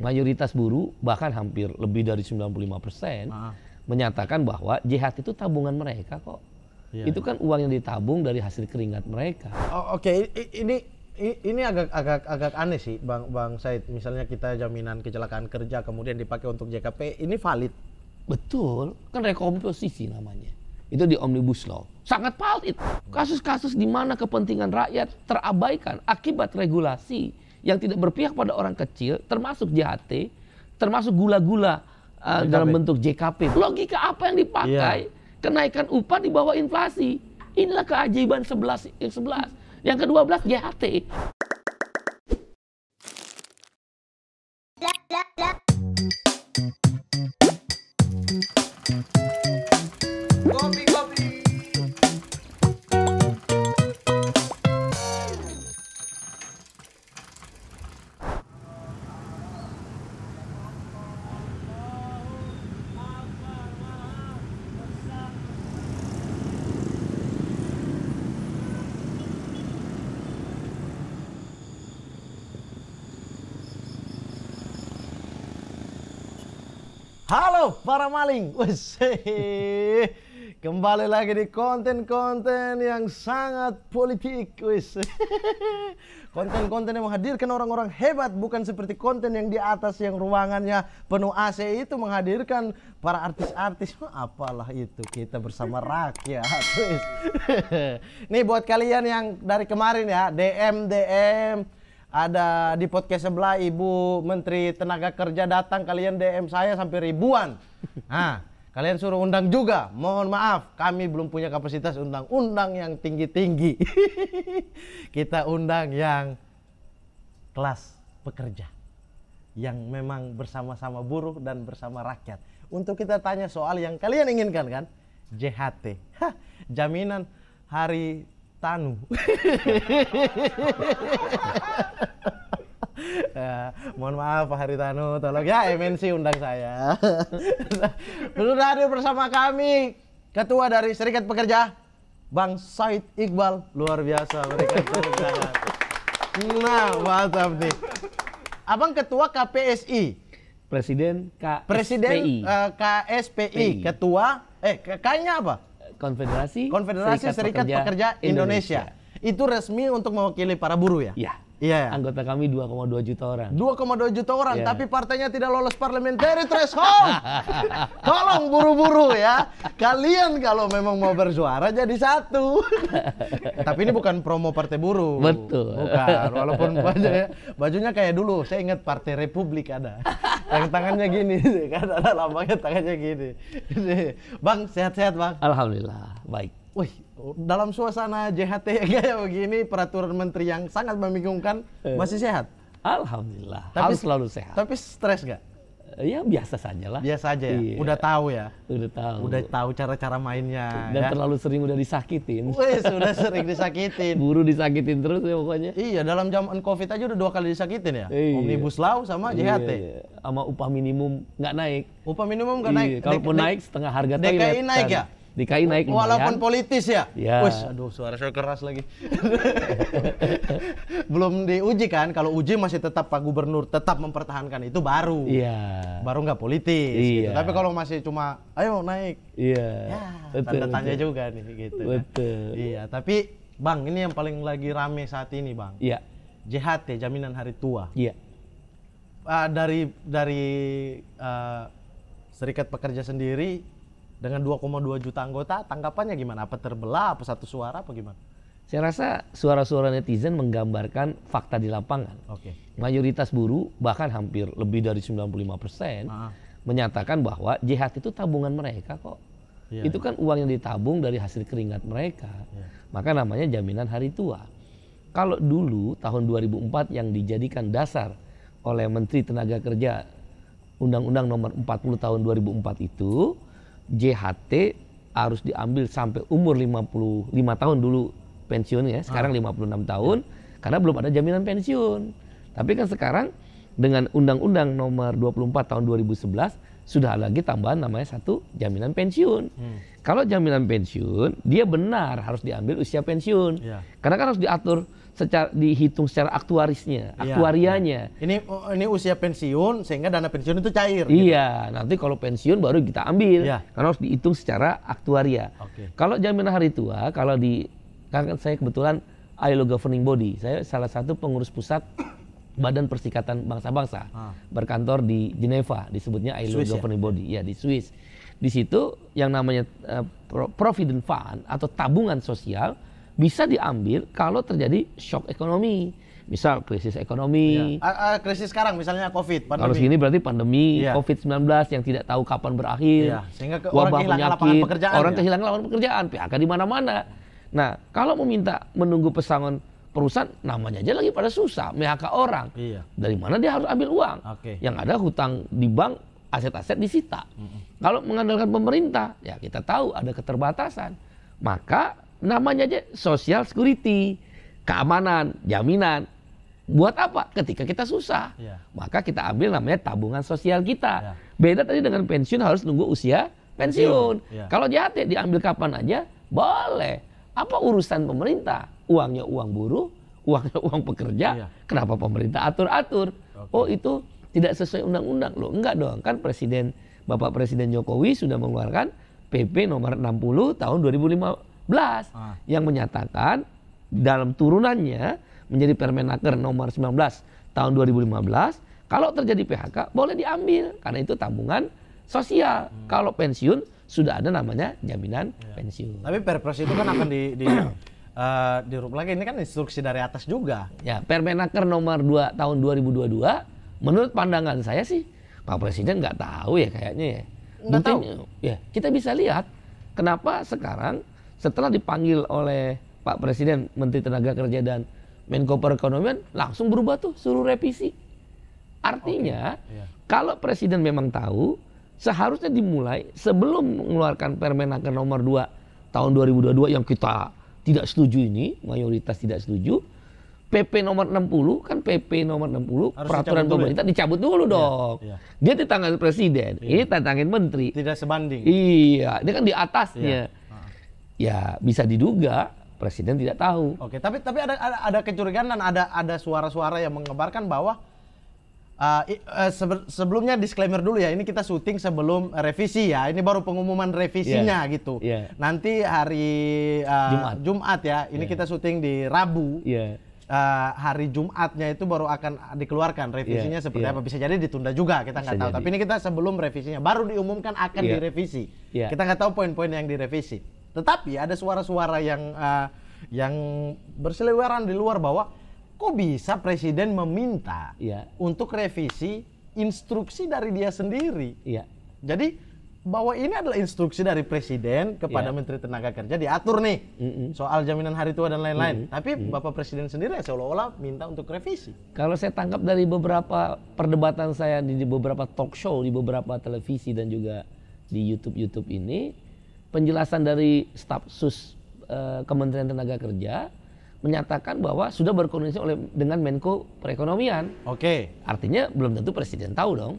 mayoritas buruh bahkan hampir lebih dari 95 persen ah. menyatakan bahwa JHT itu tabungan mereka kok. Ya. Itu iya. kan uang yang ditabung dari hasil keringat mereka. Oh, Oke, okay. ini ini agak agak agak aneh sih, bang bang Said. Misalnya kita jaminan kecelakaan kerja kemudian dipakai untuk JKP, ini valid. Betul, kan rekomposisi namanya. Itu di omnibus law. Sangat valid. Kasus-kasus di mana kepentingan rakyat terabaikan akibat regulasi yang tidak berpihak pada orang kecil, termasuk JHT, termasuk gula-gula uh, dalam bentuk JKP. Logika apa yang dipakai? Yeah. Kenaikan upah di bawah inflasi. Inilah keajaiban 11 yang 11. Yang ke-12 JHT. para maling. Kembali lagi di konten-konten yang sangat politik. Konten-konten yang menghadirkan orang-orang hebat bukan seperti konten yang di atas yang ruangannya penuh AC itu menghadirkan para artis-artis. Apalah itu kita bersama rakyat. Nih buat kalian yang dari kemarin ya DM DM ada di podcast sebelah Ibu Menteri Tenaga Kerja datang kalian DM saya sampai ribuan. Nah, kalian suruh undang juga. Mohon maaf, kami belum punya kapasitas undang-undang yang tinggi-tinggi. Kita undang yang kelas pekerja. Yang memang bersama-sama buruh dan bersama rakyat. Untuk kita tanya soal yang kalian inginkan kan? JHT. Hah, jaminan hari Tanu. ya, mohon maaf Pak Hari Tanu, tolong ya MNC undang saya. Sudah hadir bersama kami Ketua dari Serikat Pekerja Bang Said Iqbal luar biasa mereka Nah, mantap nih. Abang Ketua KPSI. Presiden K Presiden Uh, eh, KSPI. KSPI. Ketua eh kayaknya apa? Konfederasi Konfederasi Serikat, Serikat Pekerja, Pekerja Indonesia. Indonesia. Itu resmi untuk mewakili para buruh ya? Iya. Iya. Yeah. Anggota kami 2,2 juta orang. 2,2 juta orang, yeah. tapi partainya tidak lolos parliamentary threshold. Tolong buru-buru ya. Kalian kalau memang mau bersuara jadi satu. tapi ini bukan promo partai buruh. Betul. Bukan, walaupun bajunya, bajunya kayak dulu. Saya ingat Partai Republik ada. Yang tangannya gini, kan ada lambangnya tangannya gini. Bang, sehat-sehat, Bang. Alhamdulillah, baik. Wih, dalam suasana JHT kayak begini, peraturan menteri yang sangat membingungkan eh. masih sehat. Alhamdulillah. Tapi Harus selalu sehat. Tapi stres gak? Eh, ya biasa saja lah. Biasa aja ya. Iya. Udah tahu ya. Udah tahu. Udah tahu cara-cara mainnya. Dan ya? terlalu sering udah disakitin. Wih, sudah sering disakitin. Buru disakitin terus ya pokoknya. Iya, dalam zaman Covid aja udah dua kali disakitin ya. Iya. Omnibus Law sama iya, JHT. Iya, Sama upah minimum nggak naik. Upah minimum nggak iya, naik. Kalaupun naik setengah harga DKI naik kan. ya? DKI naik lumayan. Walaupun kan? politis ya? Ya. Wih, aduh suara saya keras lagi. Belum diuji kan? Kalau uji masih tetap Pak Gubernur tetap mempertahankan itu baru. Iya. Baru nggak politis. Gitu. Iya. Gitu. Tapi kalau masih cuma, ayo naik. Iya. Ya, betul, tanda tanya betul. juga nih gitu. Kan. Betul. Kan? Iya. Tapi Bang, ini yang paling lagi rame saat ini Bang. Iya. JHT, jaminan hari tua. Iya. Uh, dari dari uh, serikat pekerja sendiri dengan 2,2 juta anggota, tanggapannya gimana? Apa terbelah, apa satu suara, apa gimana? Saya rasa suara-suara netizen menggambarkan fakta di lapangan. Oke. Okay. Mayoritas buruh bahkan hampir lebih dari 95 persen ah. menyatakan bahwa JHT itu tabungan mereka kok. Ya, itu iya. kan uang yang ditabung dari hasil keringat mereka. Ya. Maka namanya jaminan hari tua. Kalau dulu tahun 2004 yang dijadikan dasar oleh Menteri Tenaga Kerja Undang-Undang Nomor 40 Tahun 2004 itu JHT harus diambil sampai umur 55 tahun dulu pensiun ya, sekarang ah. 56 tahun ya. karena belum ada jaminan pensiun. Tapi kan sekarang dengan Undang-Undang Nomor 24 Tahun 2011 sudah ada lagi tambahan namanya satu jaminan pensiun. Hmm. Kalau jaminan pensiun dia benar harus diambil usia pensiun. Ya. Karena kan harus diatur secara dihitung secara aktuarisnya, iya, aktuarianya. Ya, Ini ini usia pensiun sehingga dana pensiun itu cair. Gitu. Iya, gitu. nanti kalau pensiun baru kita ambil. Ya. Karena harus dihitung secara aktuaria. Okay. Kalau jaminan hari tua, kalau di kan, kan saya kebetulan ILO governing body, saya salah satu pengurus pusat Badan Persikatan Bangsa-Bangsa ah. berkantor di Geneva, disebutnya ILO Swiss, ya? governing ya? body, ya di Swiss. Di situ yang namanya uh, provident fund atau tabungan sosial bisa diambil kalau terjadi shock ekonomi. Misal krisis ekonomi. Ya. krisis sekarang misalnya COVID, pandemi. Kalau sini berarti pandemi ya. COVID-19 yang tidak tahu kapan berakhir. Ya. Sehingga ke wabah orang kehilangan penyakit, lapangan pekerjaan. Orang ya? kehilangan lapangan pekerjaan, PHK di mana-mana. Nah, kalau meminta menunggu pesangon perusahaan namanya aja lagi pada susah, PHK orang. Iya. Dari mana dia harus ambil uang? Okay. Yang ada hutang di bank, aset-aset disita. Mm -mm. Kalau mengandalkan pemerintah, ya kita tahu ada keterbatasan. Maka namanya aja social security, keamanan, jaminan. Buat apa? Ketika kita susah, ya. maka kita ambil namanya tabungan sosial kita. ya. Beda tadi dengan pensiun harus nunggu usia pensiun. ya. Kalau jahat ya diambil kapan aja boleh. Apa urusan pemerintah? Uangnya uang buruh, uangnya uang pekerja. ya. Kenapa pemerintah atur-atur? Okay. Oh itu tidak sesuai undang-undang loh. Enggak dong, kan presiden Bapak Presiden Jokowi sudah mengeluarkan PP nomor 60 tahun lima ah. yang menyatakan dalam turunannya menjadi Permenaker nomor 19 tahun 2015 kalau terjadi PHK boleh diambil karena itu tabungan sosial. Hmm. Kalau pensiun sudah ada namanya jaminan ya. pensiun. Tapi Perpres itu kan akan di, di uh, eh, dirubah lagi ini kan instruksi dari atas juga. Ya, Permenaker nomor 2 tahun 2022 menurut pandangan saya sih Pak Presiden nggak tahu ya kayaknya ya. Nggak tahu. Ya, kita bisa lihat kenapa sekarang setelah dipanggil oleh Pak Presiden, Menteri Tenaga Kerja dan Menko Perekonomian langsung berubah tuh suruh revisi. Artinya okay. Iya. yeah. kalau Presiden memang tahu seharusnya dimulai sebelum mengeluarkan Permenaker nomor 2 tahun 2022 yang kita tidak setuju ini, mayoritas tidak setuju. PP nomor 60 kan PP nomor 60 Harus peraturan ya? pemerintah dicabut dulu iya, dong. Yeah, yeah. Dia ditangani presiden, yeah. ini tantangin menteri. Tidak sebanding. Iya, dia kan di atasnya. Yeah ya bisa diduga presiden tidak tahu. Oke, tapi tapi ada ada, ada kecurigaan dan ada ada suara-suara yang mengebarkan bahwa Uh, uh sebelumnya disclaimer dulu ya, ini kita syuting sebelum revisi ya. Ini baru pengumuman revisinya yeah. gitu. Yeah. Nanti hari uh, Jumat. Jumat ya. Ini yeah. kita syuting di Rabu. Yeah. Uh, hari Jumatnya itu baru akan dikeluarkan iya, revisinya yeah. seperti yeah. apa. Bisa jadi ditunda juga, kita nggak tahu. Jadi. Tapi ini kita sebelum revisinya, baru diumumkan akan yeah. direvisi. Yeah. Kita nggak tahu poin-poin yang direvisi. Tetapi ada suara-suara yang uh, yang berseliweran di luar bahwa kok bisa presiden meminta ya. untuk revisi instruksi dari dia sendiri. Ya. Jadi bahwa ini adalah instruksi dari presiden kepada ya. menteri tenaga kerja diatur nih mm -mm. soal jaminan hari tua dan lain-lain. Mm -mm. Tapi mm -mm. bapak presiden sendiri seolah-olah minta untuk revisi. Kalau saya tangkap dari beberapa perdebatan saya di beberapa talk show di beberapa televisi dan juga di YouTube YouTube ini penjelasan dari staf sus e, Kementerian Tenaga Kerja menyatakan bahwa sudah berkoordinasi oleh dengan Menko Perekonomian. Oke. Artinya belum tentu presiden tahu dong.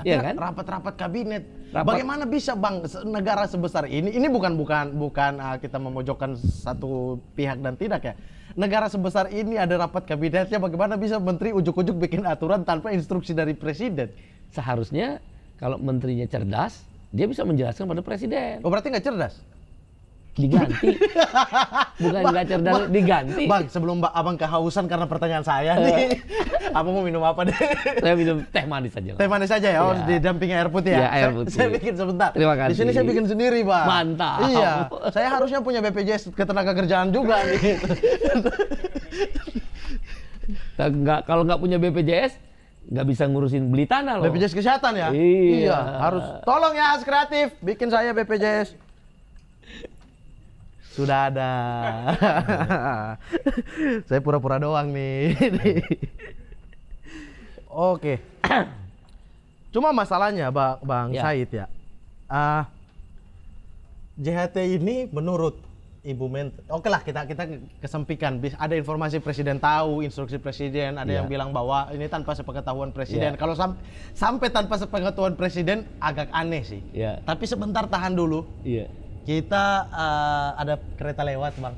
Tapi iya kan? rapat-rapat kabinet. Rapat. Bagaimana bisa bang negara sebesar ini? Ini bukan bukan bukan uh, kita memojokkan satu pihak dan tidak ya. Negara sebesar ini ada rapat kabinetnya. Bagaimana bisa menteri ujuk-ujuk bikin aturan tanpa instruksi dari presiden? Seharusnya kalau menterinya cerdas, dia bisa menjelaskan pada presiden. Oh berarti nggak cerdas? Diganti. Bukan nggak cerdas, bang, diganti. Bang, sebelum abang kehausan karena pertanyaan saya eh. nih, abang mau minum apa deh? Saya minum teh manis saja. Teh manis saja ya, oh, iya. di didampingi air putih ya? ya air putih. Saya, saya bikin sebentar. Terima kasih. Di sini saya bikin sendiri, Bang. Mantap. Iya. Saya harusnya punya BPJS ketenaga kerjaan juga nih. kalau nggak punya BPJS, nggak bisa ngurusin beli tanah loh. BPJS kesehatan ya? Iya. iya. Harus tolong ya as kreatif, bikin saya BPJS. Sudah ada. saya pura-pura doang nih. Oke. Cuma masalahnya Bang, bang ya. Said ya. Uh, ah, JHT ini menurut Ibu Ment, oke okay lah kita kita kesempikan. Ada informasi presiden tahu, instruksi presiden, ada yeah. yang iya. bilang bahwa ini tanpa sepengetahuan presiden. Yeah. Kalau sam sampai tanpa sepengetahuan presiden agak aneh sih. Yeah. Tapi sebentar tahan dulu. Yeah. Kita uh, ada kereta lewat bang,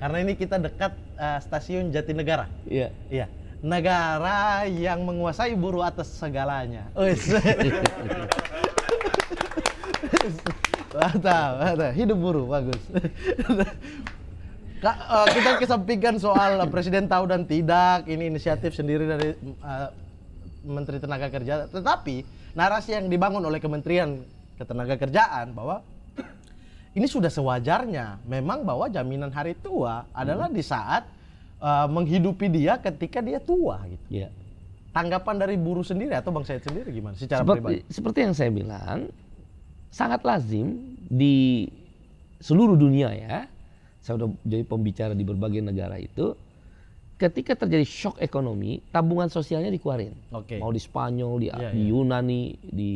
karena ini kita dekat uh, stasiun Jatinegara. Iya. Yeah. Iya. Yeah. Negara yang menguasai buruh atas segalanya. mantap, mantap. Hidup buruh, bagus. Kak, uh, eh, kita kesampingkan soal presiden tahu dan tidak, ini inisiatif sendiri dari uh, Menteri Tenaga Kerja. Tetapi narasi yang dibangun oleh Kementerian Ketenaga Kerjaan bahwa ini sudah sewajarnya memang bahwa jaminan hari tua hmm. adalah di saat uh, menghidupi dia ketika dia tua gitu. Yeah. Tanggapan dari buruh sendiri atau bang saya sendiri gimana secara seperti, pribadi? Seperti yang saya bilang, sangat lazim di seluruh dunia ya. Saya sudah jadi pembicara di berbagai negara itu. Ketika terjadi shock ekonomi, tabungan sosialnya dikeluarin. Okay. Mau di Spanyol, di, yeah, iya. di yeah. Yunani, di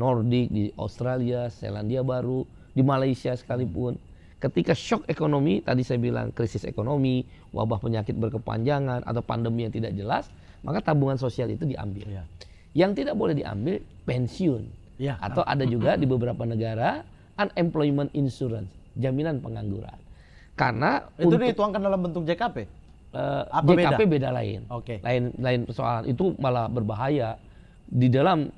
Nordik, di Australia, Selandia Baru, di Malaysia sekalipun. Ketika shock ekonomi, tadi saya bilang krisis ekonomi, wabah penyakit berkepanjangan atau pandemi yang tidak jelas, maka tabungan sosial itu diambil. Yeah. Yang tidak boleh diambil pensiun. Ya. Atau ada juga di beberapa negara unemployment insurance, jaminan pengangguran. Karena itu untuk, dituangkan dalam bentuk JKP. Uh, eh, Apa JKP beda, beda lain. Okay. Lain lain persoalan itu malah berbahaya di dalam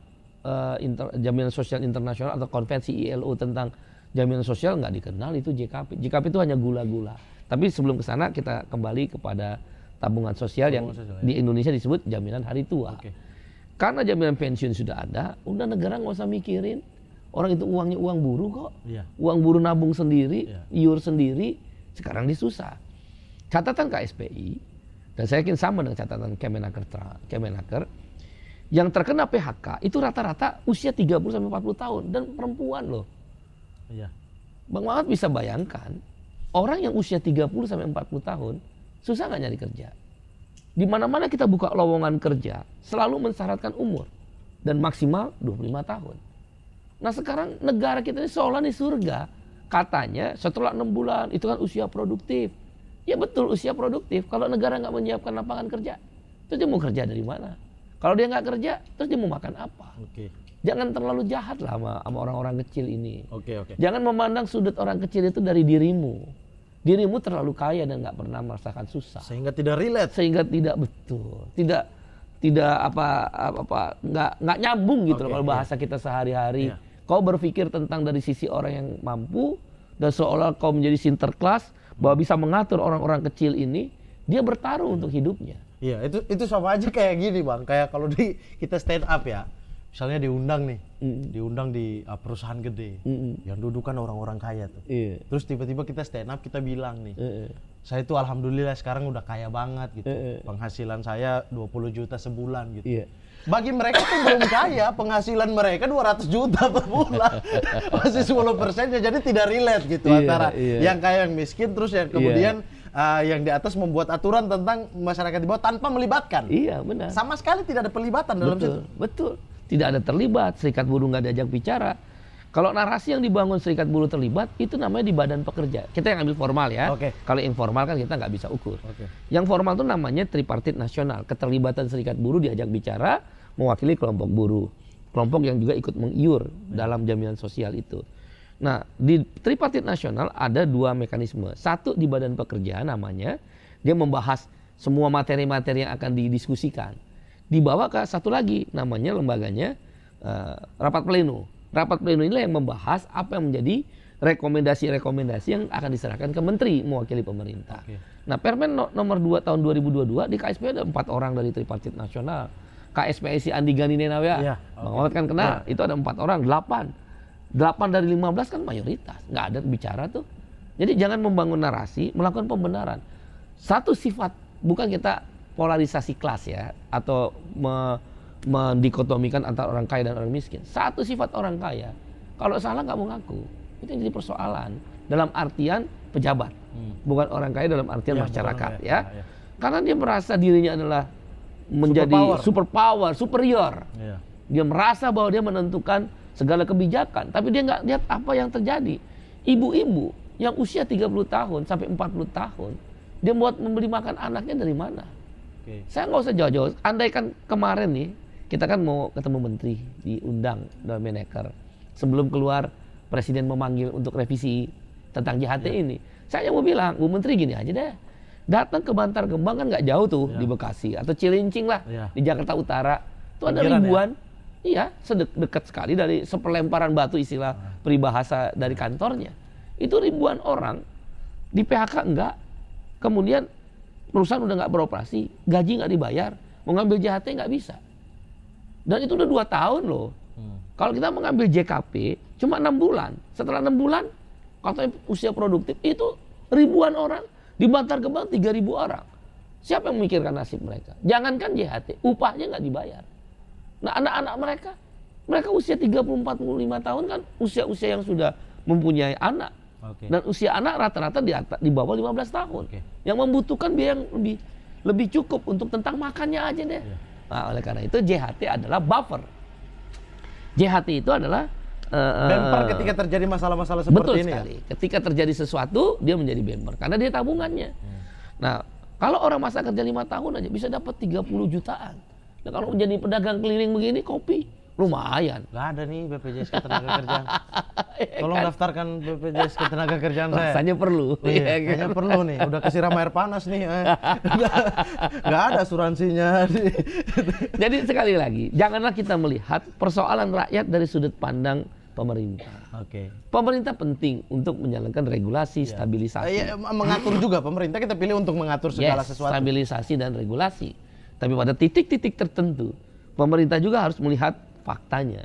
uh, inter, jaminan sosial internasional atau konvensi ILO tentang jaminan sosial nggak dikenal itu JKP. JKP itu hanya gula-gula. Tapi sebelum ke sana kita kembali kepada tabungan sosial tabungan yang sosial, ya. di Indonesia disebut jaminan hari tua. Okay. Karena jaminan pensiun sudah ada, udah negara nggak usah mikirin. Orang itu uangnya uang buruh kok. Yeah. Uang buruh nabung sendiri, yeah. iur sendiri. Sekarang disusah. Catatan KSPI, dan saya yakin sama dengan catatan Kemenaker, Kemenaker yang terkena PHK itu rata-rata usia 30 sampai 40 tahun dan perempuan loh. Iya. Bang Mamat bisa bayangkan orang yang usia 30 sampai 40 tahun susah nggak nyari kerja? Di mana-mana kita buka lowongan kerja, selalu mensyaratkan umur dan maksimal 25 tahun. Nah sekarang negara kita ini seolah di surga. Katanya setelah enam bulan itu kan usia produktif. Ya betul usia produktif. Kalau negara nggak menyiapkan lapangan kerja, terus dia mau kerja dari mana? Kalau dia nggak kerja, terus dia mau makan apa? Oke. Jangan terlalu jahat lah sama, orang-orang kecil ini. Oke oke. Jangan memandang sudut orang kecil itu dari dirimu dirimu terlalu kaya dan nggak pernah merasakan susah sehingga tidak relate sehingga tidak betul tidak tidak apa apa nggak nggak nyambung gitu okay, loh kalau iya. bahasa yeah. kita sehari-hari yeah. kau berpikir tentang dari sisi orang yang mampu dan seolah kau menjadi sinterklas bahwa bisa mengatur orang-orang kecil ini dia bertaruh hmm. untuk hidupnya iya itu itu sama aja kayak gini bang kayak kalau di kita stand up ya misalnya diundang nih, mm. diundang di uh, perusahaan gede, mm. yang dudukan orang-orang kaya tuh. Yeah. Terus tiba-tiba kita stand up, kita bilang nih, yeah. saya itu alhamdulillah sekarang udah kaya banget gitu. Yeah. Penghasilan saya 20 juta sebulan gitu. Yeah. Bagi mereka tuh belum kaya, penghasilan mereka 200 juta per bulan. Masih 10 persennya, jadi tidak relate gitu yeah, antara yeah. yang kaya yang miskin, terus yang iya. kemudian... Yeah uh, yang di atas membuat aturan tentang masyarakat di bawah tanpa melibatkan. Iya, benar. Sama sekali tidak ada pelibatan dalam situ. Betul tidak ada terlibat, serikat buruh nggak diajak bicara. Kalau narasi yang dibangun serikat buruh terlibat itu namanya di badan pekerja. Kita yang ambil formal ya. Okay. Kalau informal kan kita nggak bisa ukur. Okay. Yang formal itu namanya tripartit nasional, keterlibatan serikat buruh diajak bicara, mewakili kelompok buruh, kelompok yang juga ikut mengiur dalam jaminan sosial itu. Nah di tripartit nasional ada dua mekanisme. Satu di badan pekerja namanya dia membahas semua materi-materi yang akan didiskusikan dibawa ke satu lagi namanya lembaganya uh, rapat pleno. Rapat pleno inilah yang membahas apa yang menjadi rekomendasi-rekomendasi yang akan diserahkan ke menteri mewakili pemerintah. Okay. Nah, Permen no, nomor 2 tahun 2022 di KSP ada empat orang dari tripartit nasional. KSPSI Andi Gani Nenawea, yeah, Bang Ahmad kan kenal, yeah. itu ada empat orang, delapan. Delapan dari lima belas kan mayoritas, nggak ada bicara tuh. Jadi jangan membangun narasi, melakukan pembenaran. Satu sifat, bukan kita polarisasi kelas ya atau me, mendikotomikan antara orang kaya dan orang miskin. Satu sifat orang kaya, kalau salah nggak mau ngaku, itu yang jadi persoalan dalam artian pejabat, hmm. bukan orang kaya dalam artian ya, masyarakat ya. ya. ya. Karena dia merasa dirinya adalah menjadi super power superior. Ya. Dia merasa bahwa dia menentukan segala kebijakan, tapi dia nggak lihat apa yang terjadi. Ibu-ibu yang usia 30 tahun sampai 40 tahun, dia buat membeli makan anaknya dari mana? Okay. Saya nggak usah jauh-jauh. Andaikan kemarin nih kita kan mau ketemu menteri diundang dalam Menaker sebelum keluar presiden memanggil untuk revisi tentang JHT yeah. ini. Saya hanya mau bilang, Bu Menteri gini aja deh. Datang ke Bantar Gembang kan nggak jauh tuh yeah. di Bekasi atau Cilincing lah yeah. di Jakarta Utara. Itu ada ya? ribuan. Ya? Iya, sedekat sekali dari sepelemparan batu istilah nah. peribahasa dari kantornya. Itu ribuan orang di PHK enggak. Kemudian perusahaan udah nggak beroperasi, gaji nggak dibayar, mengambil JHT nggak bisa. Dan itu udah dua tahun loh. Hmm. Kalau kita mengambil JKP cuma enam bulan. Setelah enam bulan, kalau usia produktif itu ribuan orang di Bantar Gebang tiga ribu orang. Siapa yang memikirkan nasib mereka? Jangankan JHT, upahnya nggak dibayar. Nah anak-anak mereka, mereka usia 30-45 tahun kan usia-usia yang sudah mempunyai anak. Okay. Dan usia anak rata-rata di, di bawah 15 tahun. Okay. Yang membutuhkan biaya yang lebih lebih cukup untuk tentang makannya aja deh. Yeah. Nah, oleh karena itu JHT adalah buffer. JHT itu adalah uh, ketika terjadi masalah-masalah seperti betul ini. Betul ya? sekali. Ya? Ketika terjadi sesuatu dia menjadi bemper karena dia tabungannya. Yeah. Nah, kalau orang masa kerja lima tahun aja bisa dapat 30 jutaan. Nah, kalau menjadi pedagang keliling begini kopi Lumayan. Gak ada nih BPJS Ketenagakerjaan. Iya kan? Tolong kan? daftarkan BPJS Ketenagakerjaan saya. Rasanya perlu. Oh, iya, kayaknya kan? perlu nih. Udah kesiram air panas nih. Eh. nggak Gak ada asuransinya. Jadi sekali lagi, janganlah kita melihat persoalan rakyat dari sudut pandang pemerintah. Oke. Okay. Pemerintah penting untuk menjalankan regulasi, yeah. stabilisasi. Ya, mengatur juga pemerintah kita pilih untuk mengatur segala yes, sesuatu. Stabilisasi dan regulasi. Tapi pada titik-titik tertentu, pemerintah juga harus melihat faktanya.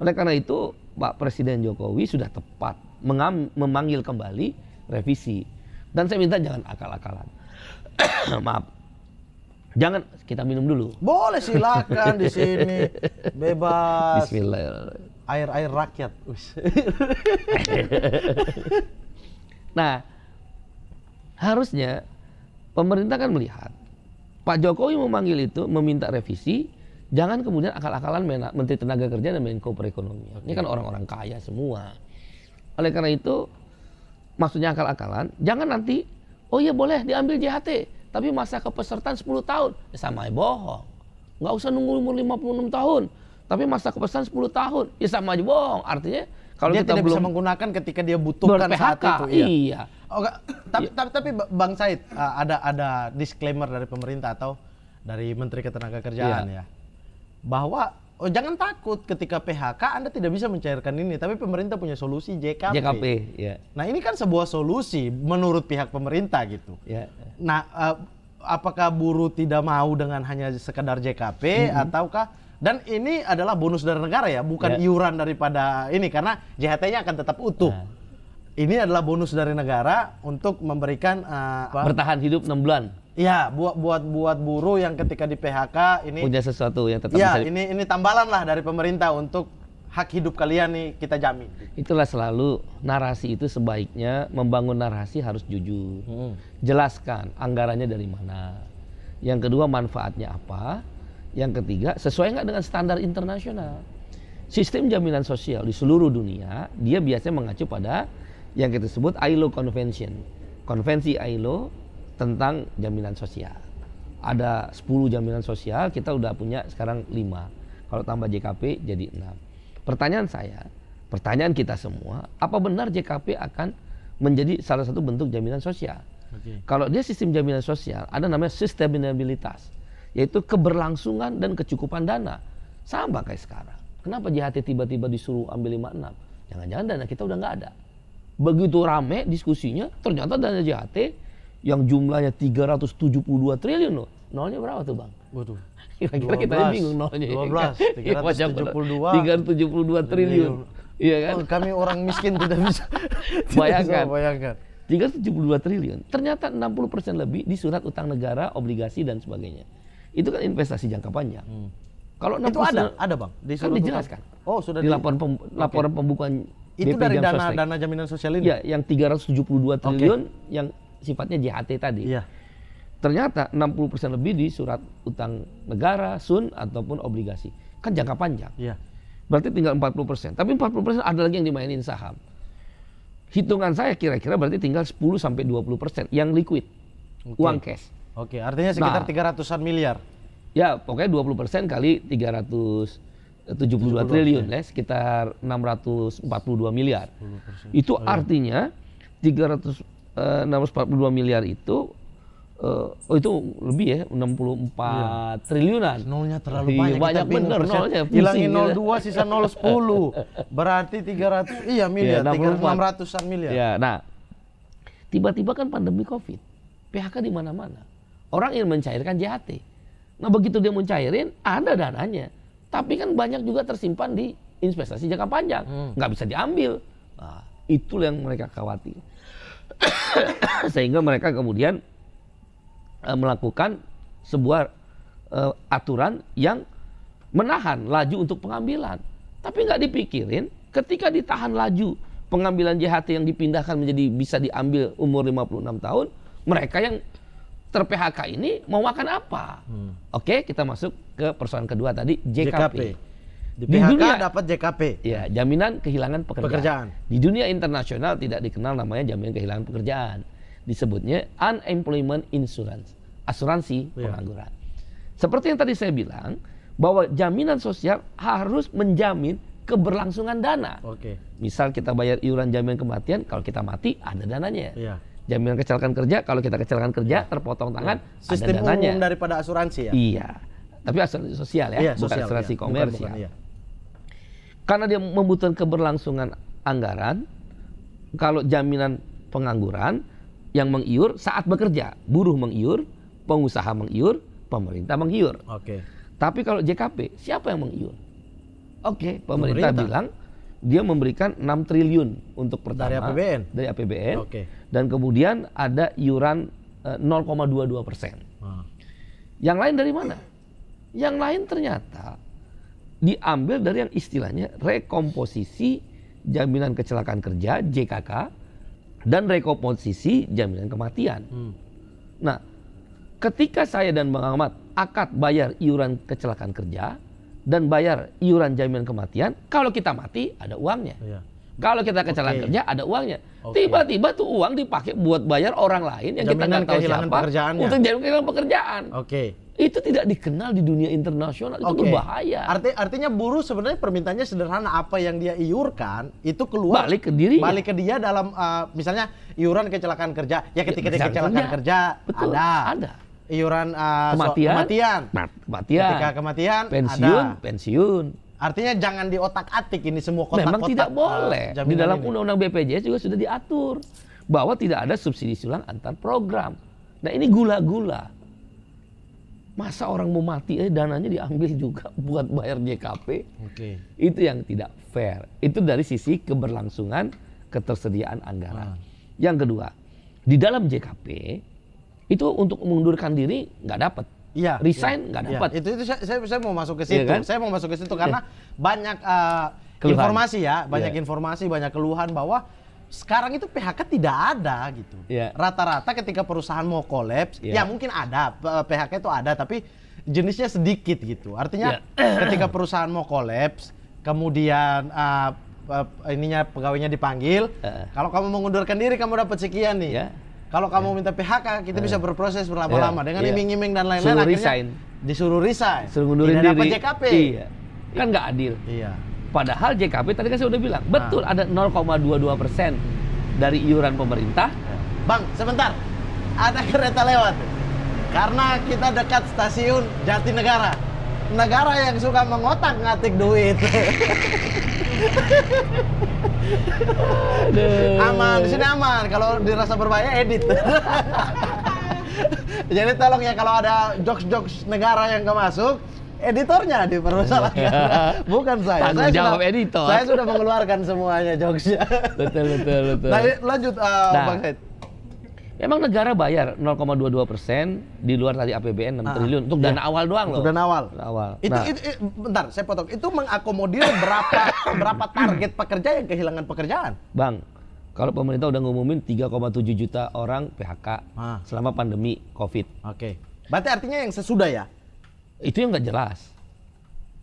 Oleh karena itu Pak Presiden Jokowi sudah tepat memanggil kembali revisi. Dan saya minta jangan akal-akalan. Maaf. Jangan kita minum dulu. Boleh silakan di sini. Bebas. Air-air rakyat. nah, harusnya pemerintah kan melihat Pak Jokowi memanggil itu meminta revisi Jangan kemudian akal-akalan Menteri Tenaga Kerja dan Menko Perekonomian. Okay. Ini kan orang-orang kaya semua. Oleh karena itu, maksudnya akal-akalan, jangan nanti, oh iya boleh diambil JHT, tapi masa kepesertaan 10 tahun. Ya, sama aja bohong. Nggak usah nunggu umur 56 tahun, tapi masa kepesertaan 10 tahun. Ya sama aja bohong. Artinya, kalau dia kita tidak belum bisa menggunakan ketika dia butuhkan PHK, saat itu. Iya. iya. Oh, tapi, iya. tapi, tapi Bang Said, ada, ada disclaimer dari pemerintah atau dari Menteri Ketenagakerjaan iya. ya? bahwa oh jangan takut ketika PHK Anda tidak bisa mencairkan ini, tapi pemerintah punya solusi JKP. JKP, ya. Nah ini kan sebuah solusi menurut pihak pemerintah gitu. Ya. Nah eh, apakah buruh tidak mau dengan hanya sekedar JKP -hmm. ataukah dan ini adalah bonus dari negara ya, bukan ya. iuran daripada ini karena JHT-nya akan tetap utuh. Nah. Ini adalah bonus dari negara untuk memberikan uh, bertahan hidup 6 bulan Iya, buat buat buat buruh yang ketika di PHK ini punya sesuatu yang tetap ya, bisa. ini ini tambalan lah dari pemerintah untuk hak hidup kalian nih kita jamin. Itulah selalu narasi itu sebaiknya membangun narasi harus jujur. Hmm. Jelaskan anggarannya dari mana. Yang kedua manfaatnya apa? Yang ketiga sesuai nggak dengan standar internasional. Sistem jaminan sosial di seluruh dunia dia biasanya mengacu pada yang kita sebut ILO Convention. Konvensi ILO tentang jaminan sosial. Ada 10 jaminan sosial, kita udah punya sekarang 5. Kalau tambah JKP jadi 6. Pertanyaan saya, pertanyaan kita semua, apa benar JKP akan menjadi salah satu bentuk jaminan sosial? Okay. Kalau dia sistem jaminan sosial, ada namanya sustainabilitas, yaitu keberlangsungan dan kecukupan dana. Sama kayak sekarang. Kenapa JHT tiba-tiba disuruh ambil 56? Jangan-jangan dana kita udah nggak ada. Begitu rame diskusinya, ternyata dana JHT yang jumlahnya 372 triliun loh. Nolnya berapa tuh, Bang? Waduh. Kira-kira kita bingung nolnya. 12, 372. 372 triliun. Iya. iya kan? Oh, kami orang miskin tidak bisa. bayangkan. tujuh bayangkan. 372 triliun. Ternyata 60% lebih di surat utang negara, obligasi dan sebagainya. Itu kan investasi jangka panjang. Hmm. Kalau itu ada, ada bang. Di kan dijelaskan. Oh sudah di laporan pem, okay. pembukaan itu BP dari dana dana jaminan sosial ini. Ya, yang 372 triliun okay. yang sifatnya JHT tadi. Iya. Ternyata 60% lebih di surat utang negara, sun ataupun obligasi. Kan jangka panjang. Iya. Berarti tinggal 40%. Tapi 40% ada lagi yang dimainin saham. Hitungan saya kira-kira berarti tinggal 10 sampai 20% yang liquid. Okay. Uang cash. Oke, okay, artinya sekitar nah, 300-an miliar. Ya, pokoknya 20% kali 300 72 triliun ya, sekitar 642 miliar. Itu oh, iya. artinya 300 Eh, puluh 642 miliar itu uh, oh itu lebih ya 64 iya. triliunan. Nolnya terlalu iya, banyak. banyak bener nolnya. Hilangin dua sisa nol sepuluh Berarti tiga ratus iya, iya miliar, ya, 600-an miliar. Ya, nah tiba-tiba kan pandemi Covid. PHK di mana-mana. Orang ingin mencairkan JHT. Nah, begitu dia mencairin ada dananya. Tapi kan banyak juga tersimpan di investasi jangka panjang, hmm. nggak bisa diambil. Nah, itulah yang mereka khawatir. sehingga mereka kemudian uh, melakukan sebuah uh, aturan yang menahan laju untuk pengambilan. Tapi nggak dipikirin ketika ditahan laju pengambilan JHT yang dipindahkan menjadi bisa diambil umur 56 tahun, mereka yang ter PHK ini mau makan apa? Hmm. Oke, kita masuk ke persoalan kedua tadi JKP. JKP. Di, di dunia dapat JKP. Ya, jaminan kehilangan pekerjaan. pekerjaan. Di dunia internasional tidak dikenal namanya jaminan kehilangan pekerjaan. Disebutnya unemployment insurance, asuransi ya. pengangguran. Seperti yang tadi saya bilang bahwa jaminan sosial harus menjamin keberlangsungan dana. Oke. Misal kita bayar iuran jaminan kematian, kalau kita mati ada dananya. ya Jaminan kecelakaan kerja, kalau kita kecelakaan kerja ya. terpotong tangan, ya. Sistem ada dananya. Sistem umum daripada asuransi ya. Iya. Tapi asuransi sosial ya, iya, bukan asuransi iya. komersial. Bukan, bukan, iya. Karena dia membutuhkan keberlangsungan anggaran, kalau jaminan pengangguran yang mengiur saat bekerja, buruh mengiur, pengusaha mengiur, pemerintah mengiur. Oke. Tapi kalau JKP, siapa yang mengiur? Oke, pemerintah, pemerintah bilang dia memberikan 6 triliun untuk pertama dari APBN. Dari APBN. Oke. Dan kemudian ada iuran 0,22 eh, persen. Hmm. Yang lain dari mana? Yang lain ternyata diambil dari yang istilahnya rekomposisi jaminan kecelakaan kerja JKK dan rekomposisi jaminan kematian. Hmm. Nah, ketika saya dan Bang Ahmad akad bayar iuran kecelakaan kerja dan bayar iuran jaminan kematian, kalau kita mati ada uangnya. Ya. Kalau kita kecelakaan okay. kerja ada uangnya. Tiba-tiba okay. tuh uang dipakai buat bayar orang lain yang jaminan kita nggak tahu siapa untuk jaminan pekerjaan. Oke. Okay itu tidak dikenal di dunia internasional itu okay. berbahaya. Arti, artinya buruh sebenarnya permintaannya sederhana apa yang dia iurkan itu keluar balik ke diri balik ke dia dalam uh, misalnya iuran kecelakaan kerja ya ketika ya, kecelakaan kerja, kerja Betul, ada ada iuran uh, eh, kematian, so, kematian kematian ketika kematian pensiun ada. pensiun Artinya jangan di otak-atik ini semua kotak-kotak. Memang tidak tidak eh, boleh. di dalam undang-undang BPJS juga sudah diatur bahwa tidak ada subsidi silang antar program. Nah ini gula-gula. Masa orang mau mati eh dananya diambil juga buat bayar JKP? Okay. Itu yang tidak fair. Itu dari sisi keberlangsungan ketersediaan anggaran. Ah. Yang kedua, di dalam JKP itu untuk mengundurkan diri nggak dapat. ya, Resign iya, nggak ya, dapat. Ya. Itu itu saya, saya mau masuk ke iya situ. Ya kan? Saya mau masuk ke situ karena iya. banyak uh, informasi ya, banyak ya. informasi, banyak keluhan bahwa sekarang itu PHK tidak ada gitu. Iya. Rata-rata yeah. ketika perusahaan mau kolaps, yeah. ya mungkin ada PHK eh, itu ada tapi jenisnya sedikit gitu. Artinya yeah. Iya. ketika perusahaan mau kolaps, kemudian uh, uh, ininya pegawainya dipanggil, uh. kalau kamu mengundurkan diri kamu dapat sekian nih. Yeah. Kalau kamu yeah. minta PHK, kita yeah. bisa berproses berlama-lama yeah. dengan iya. iming-iming dan lain-lain akhirnya disuruh resign. Disuruh ngundurin diri. dapat JKP. Iya. Kan nggak adil. Iya. Padahal JKP tadi kan saya udah bilang, nah. betul ada 0,22 persen dari iuran pemerintah. Ya. Bang, sebentar. Ada kereta lewat. Karena kita dekat stasiun Jatinegara. Negara yang suka mengotak-ngatik duit. Aduh. Aman, di sini aman. Kalau dirasa berbahaya, edit. Jadi tolong ya kalau ada jokes-jokes negara yang gak masuk, editornya di Ya. Bukan saya. Tanggung saya jawab sudah, editor. Saya sudah mengeluarkan semuanya jokesnya. Betul betul betul. Nah, lanjut uh, nah, Bang Said. Emang negara bayar 0,22 persen di luar tadi APBN 6 nah, triliun untuk iya. dana ya. awal doang loh. Untuk dana awal. Dana awal. Itu, nah. itu, itu, bentar, saya potong. Itu mengakomodir berapa berapa target pekerja yang kehilangan pekerjaan? Bang, kalau pemerintah udah ngumumin 3,7 juta orang PHK ah. selama pandemi COVID. Oke. Okay. Berarti artinya yang sesudah ya? Itu yang nggak jelas.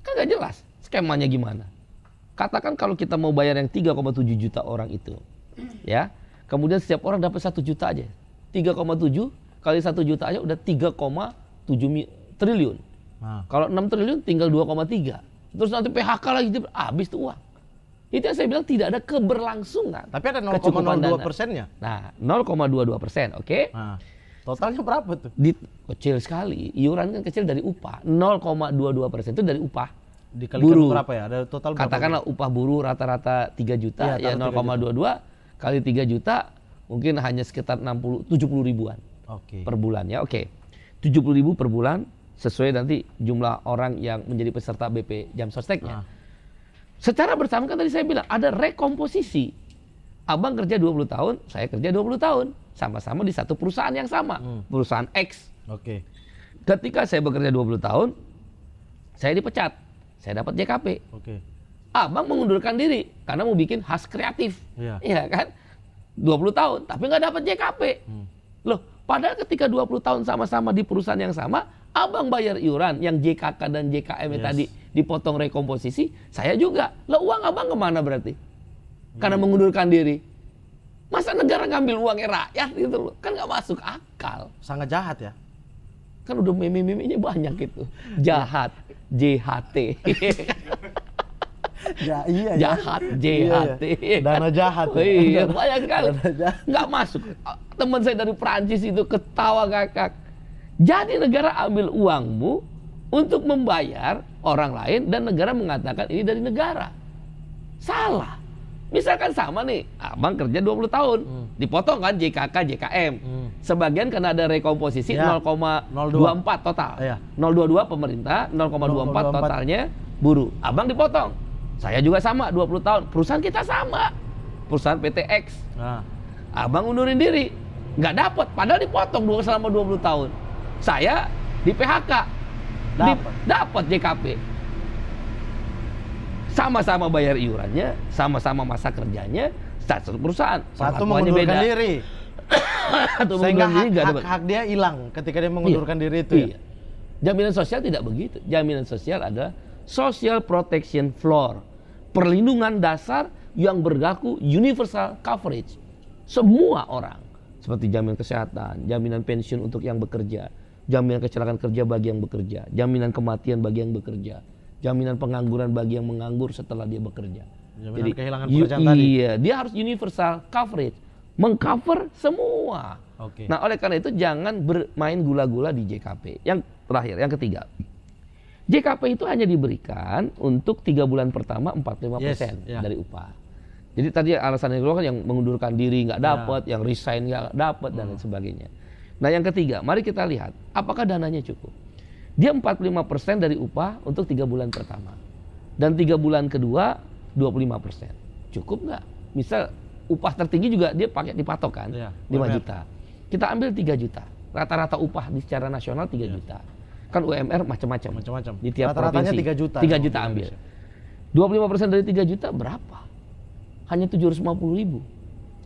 Kan nggak jelas skemanya gimana. Katakan kalau kita mau bayar yang 3,7 juta orang itu. Ya. Kemudian setiap orang dapat 1 juta aja. 3,7 kali 1 juta aja udah 3,7 triliun. Nah. Kalau 6 triliun tinggal 2,3. Terus nanti PHK lagi habis tuh uang. Itu yang saya bilang tidak ada keberlangsungan. Tapi ada 0,02 persennya. Nah, 0,22 persen, oke? Okay? Nah. Totalnya berapa tuh? Di, kecil sekali. Iuran kan kecil dari upah. 0,22 persen itu dari upah. Dikalikan buru. berapa ya? Ada total berapa? Katakanlah ya? upah buruh rata-rata 3 juta. Iya, ya, ya 0,22 kali 3 juta mungkin hanya sekitar 60 70 ribuan okay. per bulan ya. Oke. Okay. 70 ribu per bulan sesuai nanti jumlah orang yang menjadi peserta BP jam sosteknya. Ah. Secara bersamaan kan tadi saya bilang ada rekomposisi Abang kerja 20 tahun, saya kerja 20 tahun. Sama-sama di satu perusahaan yang sama, hmm. perusahaan X. Oke. Okay. Ketika saya bekerja 20 tahun, saya dipecat. Saya dapat JKP. Oke. Okay. Abang mengundurkan diri karena mau bikin khas kreatif. Iya yeah. ya kan? 20 tahun, tapi nggak dapat JKP. Hmm. Loh, padahal ketika 20 tahun sama-sama di perusahaan yang sama, Abang bayar iuran yang JKK dan JKM yes. tadi dipotong rekomposisi, saya juga. Lah uang Abang kemana berarti? karena hmm. mengundurkan diri. Masa negara ngambil uangnya rakyat gitu loh. Kan nggak masuk akal. Sangat jahat ya. Kan udah meme-memenya banyak gitu. Jahat. JHT. ya iya, ya. jahat, JHT. Iya, iya. Dana jahat. Ya. Iya, banyak kali Nggak masuk. Teman saya dari Prancis itu ketawa kakak. Jadi negara ambil uangmu untuk membayar orang lain dan negara mengatakan ini dari negara. Salah. Misalkan sama nih, abang kerja 20 tahun, hmm. dipotong kan JKK, JKM. Hmm. Sebagian karena ada rekomposisi ya. 0,24 total. Ya. 022 pemerintah, 0,24 totalnya buruh. Abang dipotong. Saya juga sama 20 tahun. Perusahaan kita sama. Perusahaan PTX. Nah. Abang undurin diri. Nggak dapat, padahal dipotong selama 20 tahun. Saya di PHK. Dapat JKP sama-sama bayar iurannya, sama-sama masa kerjanya, satu perusahaan. Satu mengundurkan beda. diri. Satu Sehingga hak, diri, hak, hak dia hilang ketika dia iya. mengundurkan iya, diri itu ya? iya. ya? Jaminan sosial tidak begitu. Jaminan sosial adalah social protection floor. Perlindungan dasar yang berlaku universal coverage. Semua orang. Seperti jaminan kesehatan, jaminan pensiun untuk yang bekerja, jaminan kecelakaan kerja bagi yang bekerja, jaminan kematian bagi yang bekerja, jaminan pengangguran bagi yang menganggur setelah dia bekerja. Jaminan Jadi kehilangan pekerjaan tadi. Iya, dia harus universal coverage, mengcover semua. Oke. Okay. Nah, oleh karena itu jangan bermain gula-gula di JKP. Yang terakhir, yang ketiga. JKP itu hanya diberikan untuk tiga bulan pertama 45% yes, yeah. dari upah. Jadi tadi alasan yang kedua kan yang mengundurkan diri nggak ya. dapat, yeah. yang resign nggak dapat hmm. dan lain sebagainya. Nah yang ketiga, mari kita lihat apakah dananya cukup. Dia 45% dari upah untuk tiga bulan pertama. Dan tiga bulan kedua 25%. Cukup nggak? Misal upah tertinggi juga dia pakai dipatok kan? Ya, 5 UMR. juta. Kita ambil 3 juta. Rata-rata upah di secara nasional 3 ya. juta. Kan UMR macam-macam. Macam-macam. Di tiap Rata provinsi. 3 juta. 3 juta ambil. 25% dari 3 juta berapa? Hanya 750 ribu.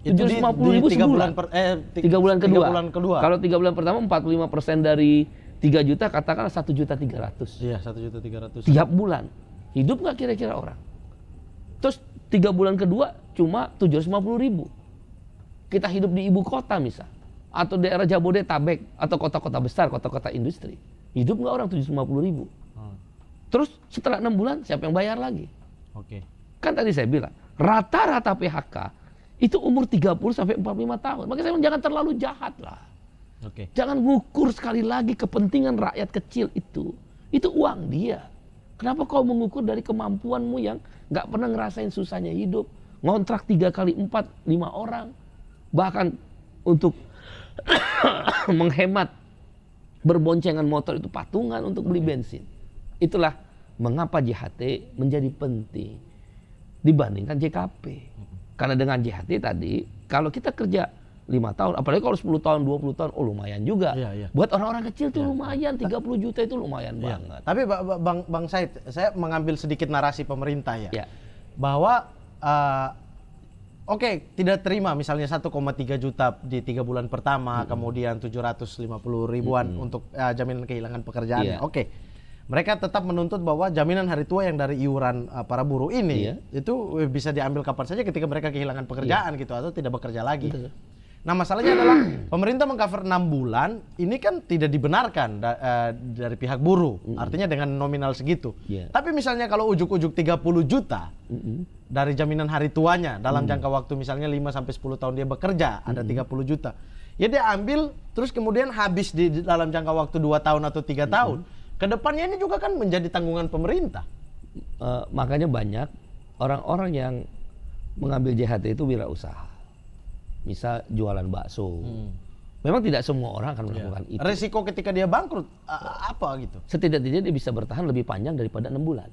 750 di, di ribu sebulan. Bulan per, eh, tiga, bulan kedua. Tiga bulan kedua. Kalau tiga bulan pertama 45 persen dari 3 juta katakanlah 1 juta 300. Iya, 1 juta 300. Tiap bulan. Hidup nggak kira-kira orang? Terus 3 bulan kedua cuma 750 ribu. Kita hidup di ibu kota misal. Atau daerah Jabodetabek. Atau kota-kota besar, kota-kota industri. Hidup nggak orang 750 ribu? Hmm. Terus setelah 6 bulan siapa yang bayar lagi? Oke. Kan tadi saya bilang, rata-rata PHK itu umur 30 sampai 45 tahun. Makanya saya jangan terlalu jahat lah Okay. Jangan ngukur sekali lagi kepentingan rakyat kecil itu. Itu uang dia. Kenapa kau mengukur dari kemampuanmu yang nggak pernah ngerasain susahnya hidup? Ngontrak tiga kali empat, lima orang. Bahkan untuk menghemat berboncengan motor itu patungan untuk beli bensin. Itulah mengapa JHT menjadi penting dibandingkan JKP. Karena dengan JHT tadi, kalau kita kerja lima tahun apalagi kalau 10 tahun 20 tahun oh lumayan juga ya, ya. buat orang-orang kecil tuh ya. lumayan 30 juta itu lumayan ya. banget tapi bang bang Said saya mengambil sedikit narasi pemerintah ya, ya. bahwa uh, oke okay, tidak terima misalnya 1,3 juta di tiga bulan pertama hmm. kemudian 750 ribuan hmm. untuk uh, jaminan kehilangan pekerjaan ya. oke okay. mereka tetap menuntut bahwa jaminan hari tua yang dari iuran uh, para buruh ini ya. itu bisa diambil kapan saja ketika mereka kehilangan pekerjaan ya. gitu atau tidak bekerja lagi Betul Nah masalahnya adalah pemerintah mengcover enam bulan, ini kan tidak dibenarkan da uh, dari pihak buruh. Mm -hmm. Artinya dengan nominal segitu. Yeah. Tapi misalnya kalau ujuk-ujuk 30 juta mm -hmm. dari jaminan hari tuanya dalam mm jangka waktu misalnya 5 sampai 10 tahun dia bekerja mm -hmm. ada 30 juta. Ya dia ambil terus kemudian habis di dalam jangka waktu 2 tahun atau 3 mm -hmm. tahun. Kedepannya ini juga kan menjadi tanggungan pemerintah. Uh, makanya banyak orang-orang yang mengambil JHT itu wirausaha misal jualan bakso. Hmm. Memang tidak semua orang akan melakukan yeah. itu. Resiko ketika dia bangkrut apa gitu? Setidaknya dia bisa bertahan lebih panjang daripada enam bulan.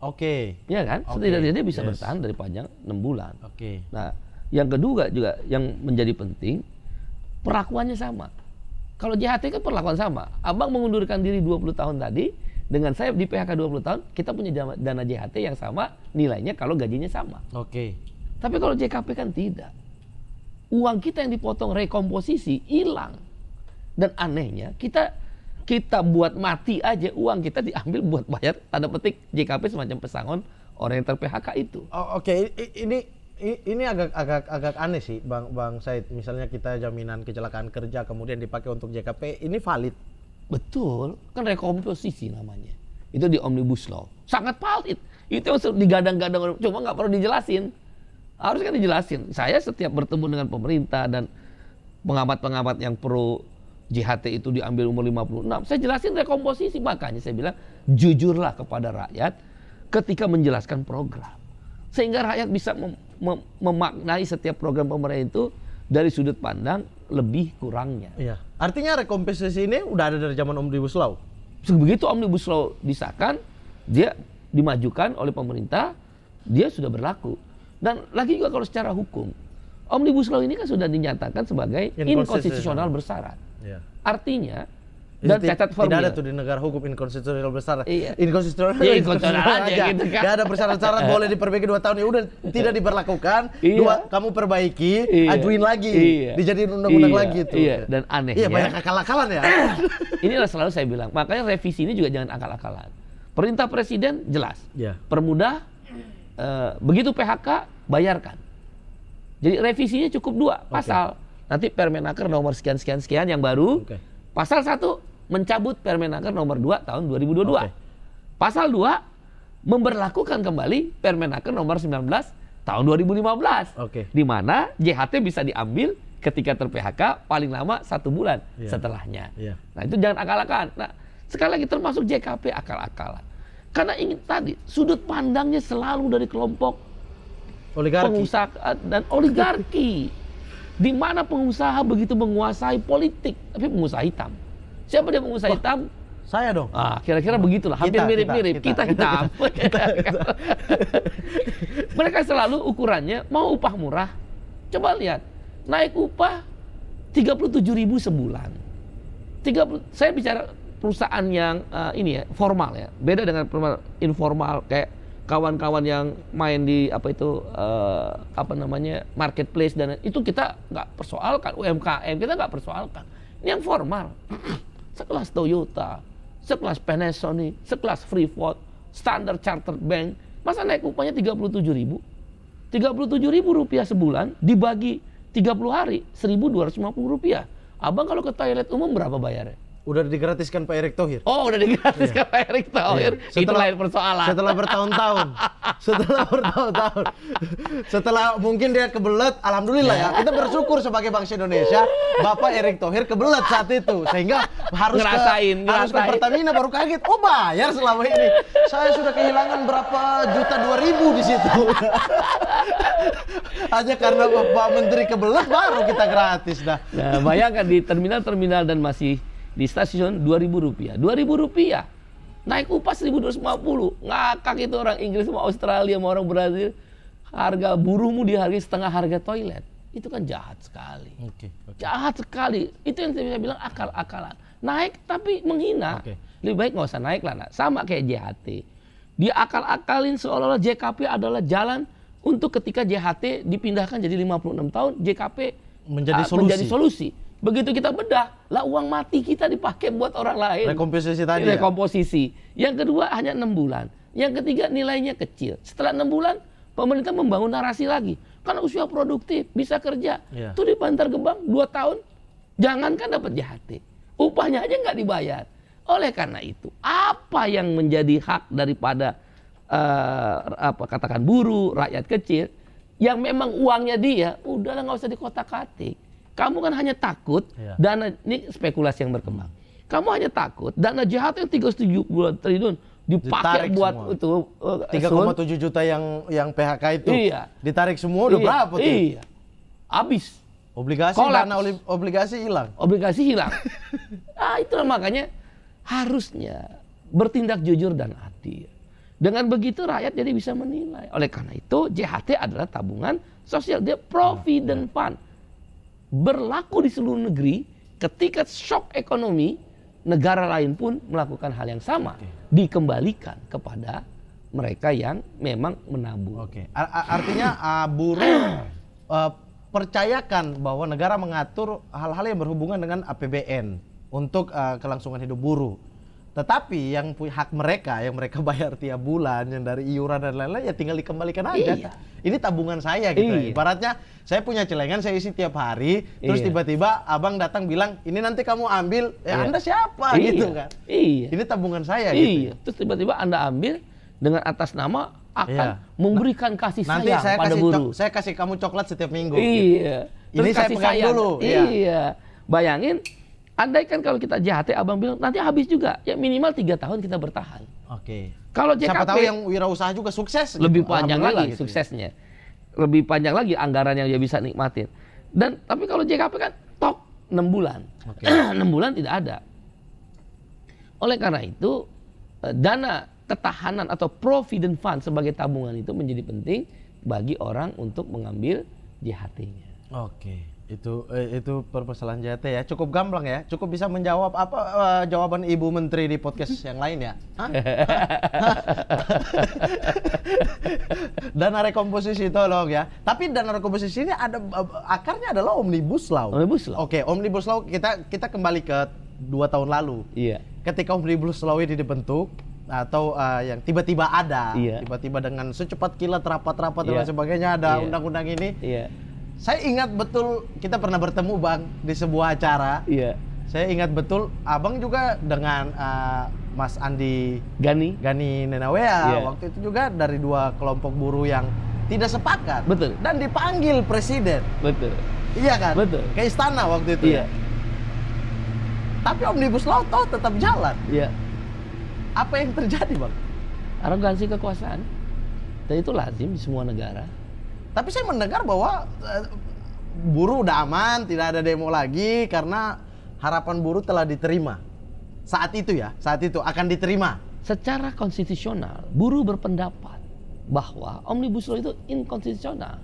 Oke. Okay. Iya kan? Okay. Setidaknya dia bisa yes. bertahan dari panjang enam bulan. Oke. Okay. Nah, yang kedua juga yang menjadi penting perlakuannya sama. Kalau JHT kan perlakuan sama. Abang mengundurkan diri 20 tahun tadi dengan saya di PHK 20 tahun, kita punya dana JHT yang sama nilainya kalau gajinya sama. Oke. Okay. Tapi kalau JKP kan tidak uang kita yang dipotong rekomposisi hilang. Dan anehnya kita kita buat mati aja uang kita diambil buat bayar tanda petik JKP semacam pesangon orang yang ter PHK itu. Oh, Oke, okay. ini ini agak agak agak aneh sih Bang Bang Said. Misalnya kita jaminan kecelakaan kerja kemudian dipakai untuk JKP, ini valid. Betul, kan rekomposisi namanya. Itu di Omnibus Law. Sangat valid. Itu yang digadang-gadang cuma nggak perlu dijelasin harus kan dijelasin. Saya setiap bertemu dengan pemerintah dan pengamat-pengamat yang pro JHT itu diambil umur 56, saya jelasin rekomposisi. Makanya saya bilang jujurlah kepada rakyat ketika menjelaskan program. Sehingga rakyat bisa mem mem memaknai setiap program pemerintah itu dari sudut pandang lebih kurangnya. Iya. Artinya rekomposisi ini udah ada dari zaman Omnibus Law. Begitu Omnibus Law disahkan, dia dimajukan oleh pemerintah, dia sudah berlaku. Dan lagi juga kalau secara hukum, Omnibus Law ini kan sudah dinyatakan sebagai inkonstitusional bersyarat. Yeah. Artinya dan cacat formil. Tidak ada tuh di negara hukum inkonstitusional bersyarat. Iya. Inkonstitusional, iya, inkonstitusional aja, aja. Gitu kan. Gak ada persyarat-syarat boleh diperbaiki dua tahun ya udah tidak iya. diperlakukan. Iya. Dua kamu perbaiki, iya. ajuin lagi, iya. dijadiin undang-undang iya. lagi itu. Iya. Dan aneh. Iya banyak akal-akalan ya. Inilah selalu saya bilang. Makanya revisi ini juga jangan akal-akalan. Perintah presiden jelas. Yeah. Permudah, Eh, begitu PHK bayarkan. Jadi revisinya cukup dua pasal. Okay. Nanti Permenaker nomor sekian sekian sekian yang baru. Okay. Pasal satu mencabut Permenaker nomor 2 tahun 2022. Okay. Pasal 2 memberlakukan kembali Permenaker nomor 19 tahun 2015. Okay. Di mana JHT bisa diambil ketika ter-PHK paling lama satu bulan yeah. setelahnya. Yeah. Nah itu jangan akal-akalan. Nah sekali lagi termasuk JKP akal-akalan. Karena ingin tadi sudut pandangnya selalu dari kelompok oligarki. pengusaha dan oligarki. di mana pengusaha begitu menguasai politik, tapi pengusaha hitam. Siapa dia pengusaha hitam? Saya dong. Ah, kira-kira begitulah, hampir mirip-mirip. Kita, kita, Mereka selalu ukurannya mau upah murah. Coba lihat, naik upah 37 sebulan. 30, saya bicara perusahaan yang uh, ini ya formal ya beda dengan informal kayak kawan-kawan yang main di apa itu uh, apa namanya marketplace dan itu kita nggak persoalkan UMKM kita nggak persoalkan ini yang formal sekelas Toyota sekelas Panasonic sekelas Freeport Standard Chartered Bank masa naik upahnya 37 ribu 37 ribu rupiah sebulan dibagi 30 hari 1250 rupiah abang kalau ke toilet umum berapa bayarnya Udah digratiskan Pak Erick Thohir. Oh, udah digratiskan iya. Pak Erick Thohir. Iya. Setelah, Itu lain persoalan. Setelah bertahun-tahun. setelah bertahun-tahun. setelah mungkin dia kebelet, alhamdulillah ya. Kita bersyukur sebagai bangsa Indonesia, Bapak Erick Thohir kebelet saat itu. Sehingga harus ngerasain, ke, ngerasain. harus ke Pertamina baru kaget. Oh, bayar selama ini. Saya sudah kehilangan berapa juta dua ribu di situ. Hanya karena Bapak Menteri kebelet baru kita gratis dah. Nah, bayangkan di terminal-terminal dan masih di stasiun dua ribu rupiah dua ribu rupiah naik upah puluh ngakak itu orang Inggris sama Australia sama orang Brazil harga buruhmu dihargai setengah harga toilet itu kan jahat sekali okay, okay. jahat sekali itu yang saya bilang akal-akalan naik tapi menghina okay. lebih baik nggak usah naik lah nah. sama kayak JHT akal akalin seolah-olah JKP adalah jalan untuk ketika JHT dipindahkan jadi 56 tahun JKP menjadi uh, ah, solusi, menjadi solusi Begitu kita bedah, lah uang mati kita dipakai buat orang lain. Rekomposisi tadi. Ya? Rekomposisi. Ya? Yang kedua hanya enam bulan. Yang ketiga nilainya kecil. Setelah enam bulan, pemerintah membangun narasi lagi. Karena usia produktif, bisa kerja. Ya. Tuh di Bantar Gebang dua tahun, jangankan dapat JHT. Upahnya aja nggak dibayar. Oleh karena itu, apa yang menjadi hak daripada uh, apa katakan buruh, rakyat kecil, yang memang uangnya dia, udahlah nggak usah di kota katik kamu kan hanya takut ya. dana ini spekulasi yang berkembang. Hmm. Kamu hanya takut dana jahat yang 370 triliun dipakai buat semua. itu eh, uh, 3,7 juta yang yang PHK itu. Iya. Ditarik semua udah iya. berapa tuh? Iya. Habis. Obligasi karena dana obligasi hilang. Obligasi hilang. ah itu makanya harusnya bertindak jujur dan adil. Dengan begitu rakyat jadi bisa menilai. Oleh karena itu JHT adalah tabungan sosial, dia nah, provident iya. fund berlaku di seluruh negeri ketika shock ekonomi negara lain pun melakukan hal yang sama okay. dikembalikan kepada mereka yang memang menabung. Oke. Okay. Artinya uh, buruh uh, eh, percayakan bahwa negara mengatur hal-hal yang berhubungan dengan APBN untuk uh, kelangsungan hidup buruh. Tetapi yang hak mereka, yang mereka bayar tiap bulan, yang dari iuran dan lain-lain, ya tinggal dikembalikan aja. Iya. Ini tabungan saya gitu. Ya. Iya. Ibaratnya saya punya celengan, saya isi tiap hari, terus iya. tiba-tiba abang datang bilang, ini nanti kamu ambil, ya iya. anda siapa iya. gitu kan? Iya. Ini tabungan saya. Gitu iya. Gitu. Terus tiba-tiba anda ambil dengan atas nama akan iya. memberikan kasih sayang nanti saya pada guru. saya kasih kamu coklat setiap minggu. Gitu. Iya. Gitu. Terus ini saya pegang sayang. dulu. Iya. iya. Bayangin Andai kan kalau kita jht ya, abang bilang nanti habis juga. Ya minimal tiga tahun kita bertahan. Oke. Kalau JKP siapa tahu yang wirausaha juga sukses. Gitu. Lebih gitu. panjang lagi gitu ya. suksesnya. Lebih panjang lagi anggaran yang dia bisa nikmatin. Dan tapi kalau JKP kan top enam bulan. Okay. 6 bulan tidak ada. Oleh karena itu eh, dana ketahanan atau provident fund sebagai tabungan itu menjadi penting bagi orang untuk mengambil JHT-nya. Oke. Okay. Itu eh, itu permasalahan JT ya. Cukup gamblang ya. Cukup bisa menjawab apa uh, jawaban Ibu Menteri di podcast yang lain ya. dana rekomposisi tolong ya. Tapi dana rekomposisi ini ada eh, akarnya adalah Omnibus Law. Omnibus Law. Oke, okay, Omnibus Law kita kita kembali ke dua tahun lalu. Iya. Ketika Omnibus Law ini dibentuk, atau uh, yang tiba-tiba ada, iya. tiba-tiba iya. dengan secepat kilat rapat-rapat iya. dan sebagainya ada iya. undang-undang iya. ini. Iya. Saya ingat betul kita pernah bertemu Bang di sebuah acara. Iya. Saya ingat betul Abang juga dengan uh, Mas Andi Gani Gani Nenawea iya. waktu itu juga dari dua kelompok buruh yang tidak sepakat. Betul. Dan dipanggil presiden. Betul. Iya kan? Betul. Ke istana waktu itu iya. ya. Tapi omnibus law toh tetap jalan. Iya. Apa yang terjadi, Bang? Arogansi kekuasaan. Dan itu lazim di semua negara tapi saya mendengar bahwa eh, buruh udah aman, tidak ada demo lagi karena harapan buruh telah diterima. Saat itu ya, saat itu akan diterima. Secara konstitusional, buruh berpendapat bahwa omnibus law itu inkonstitusional.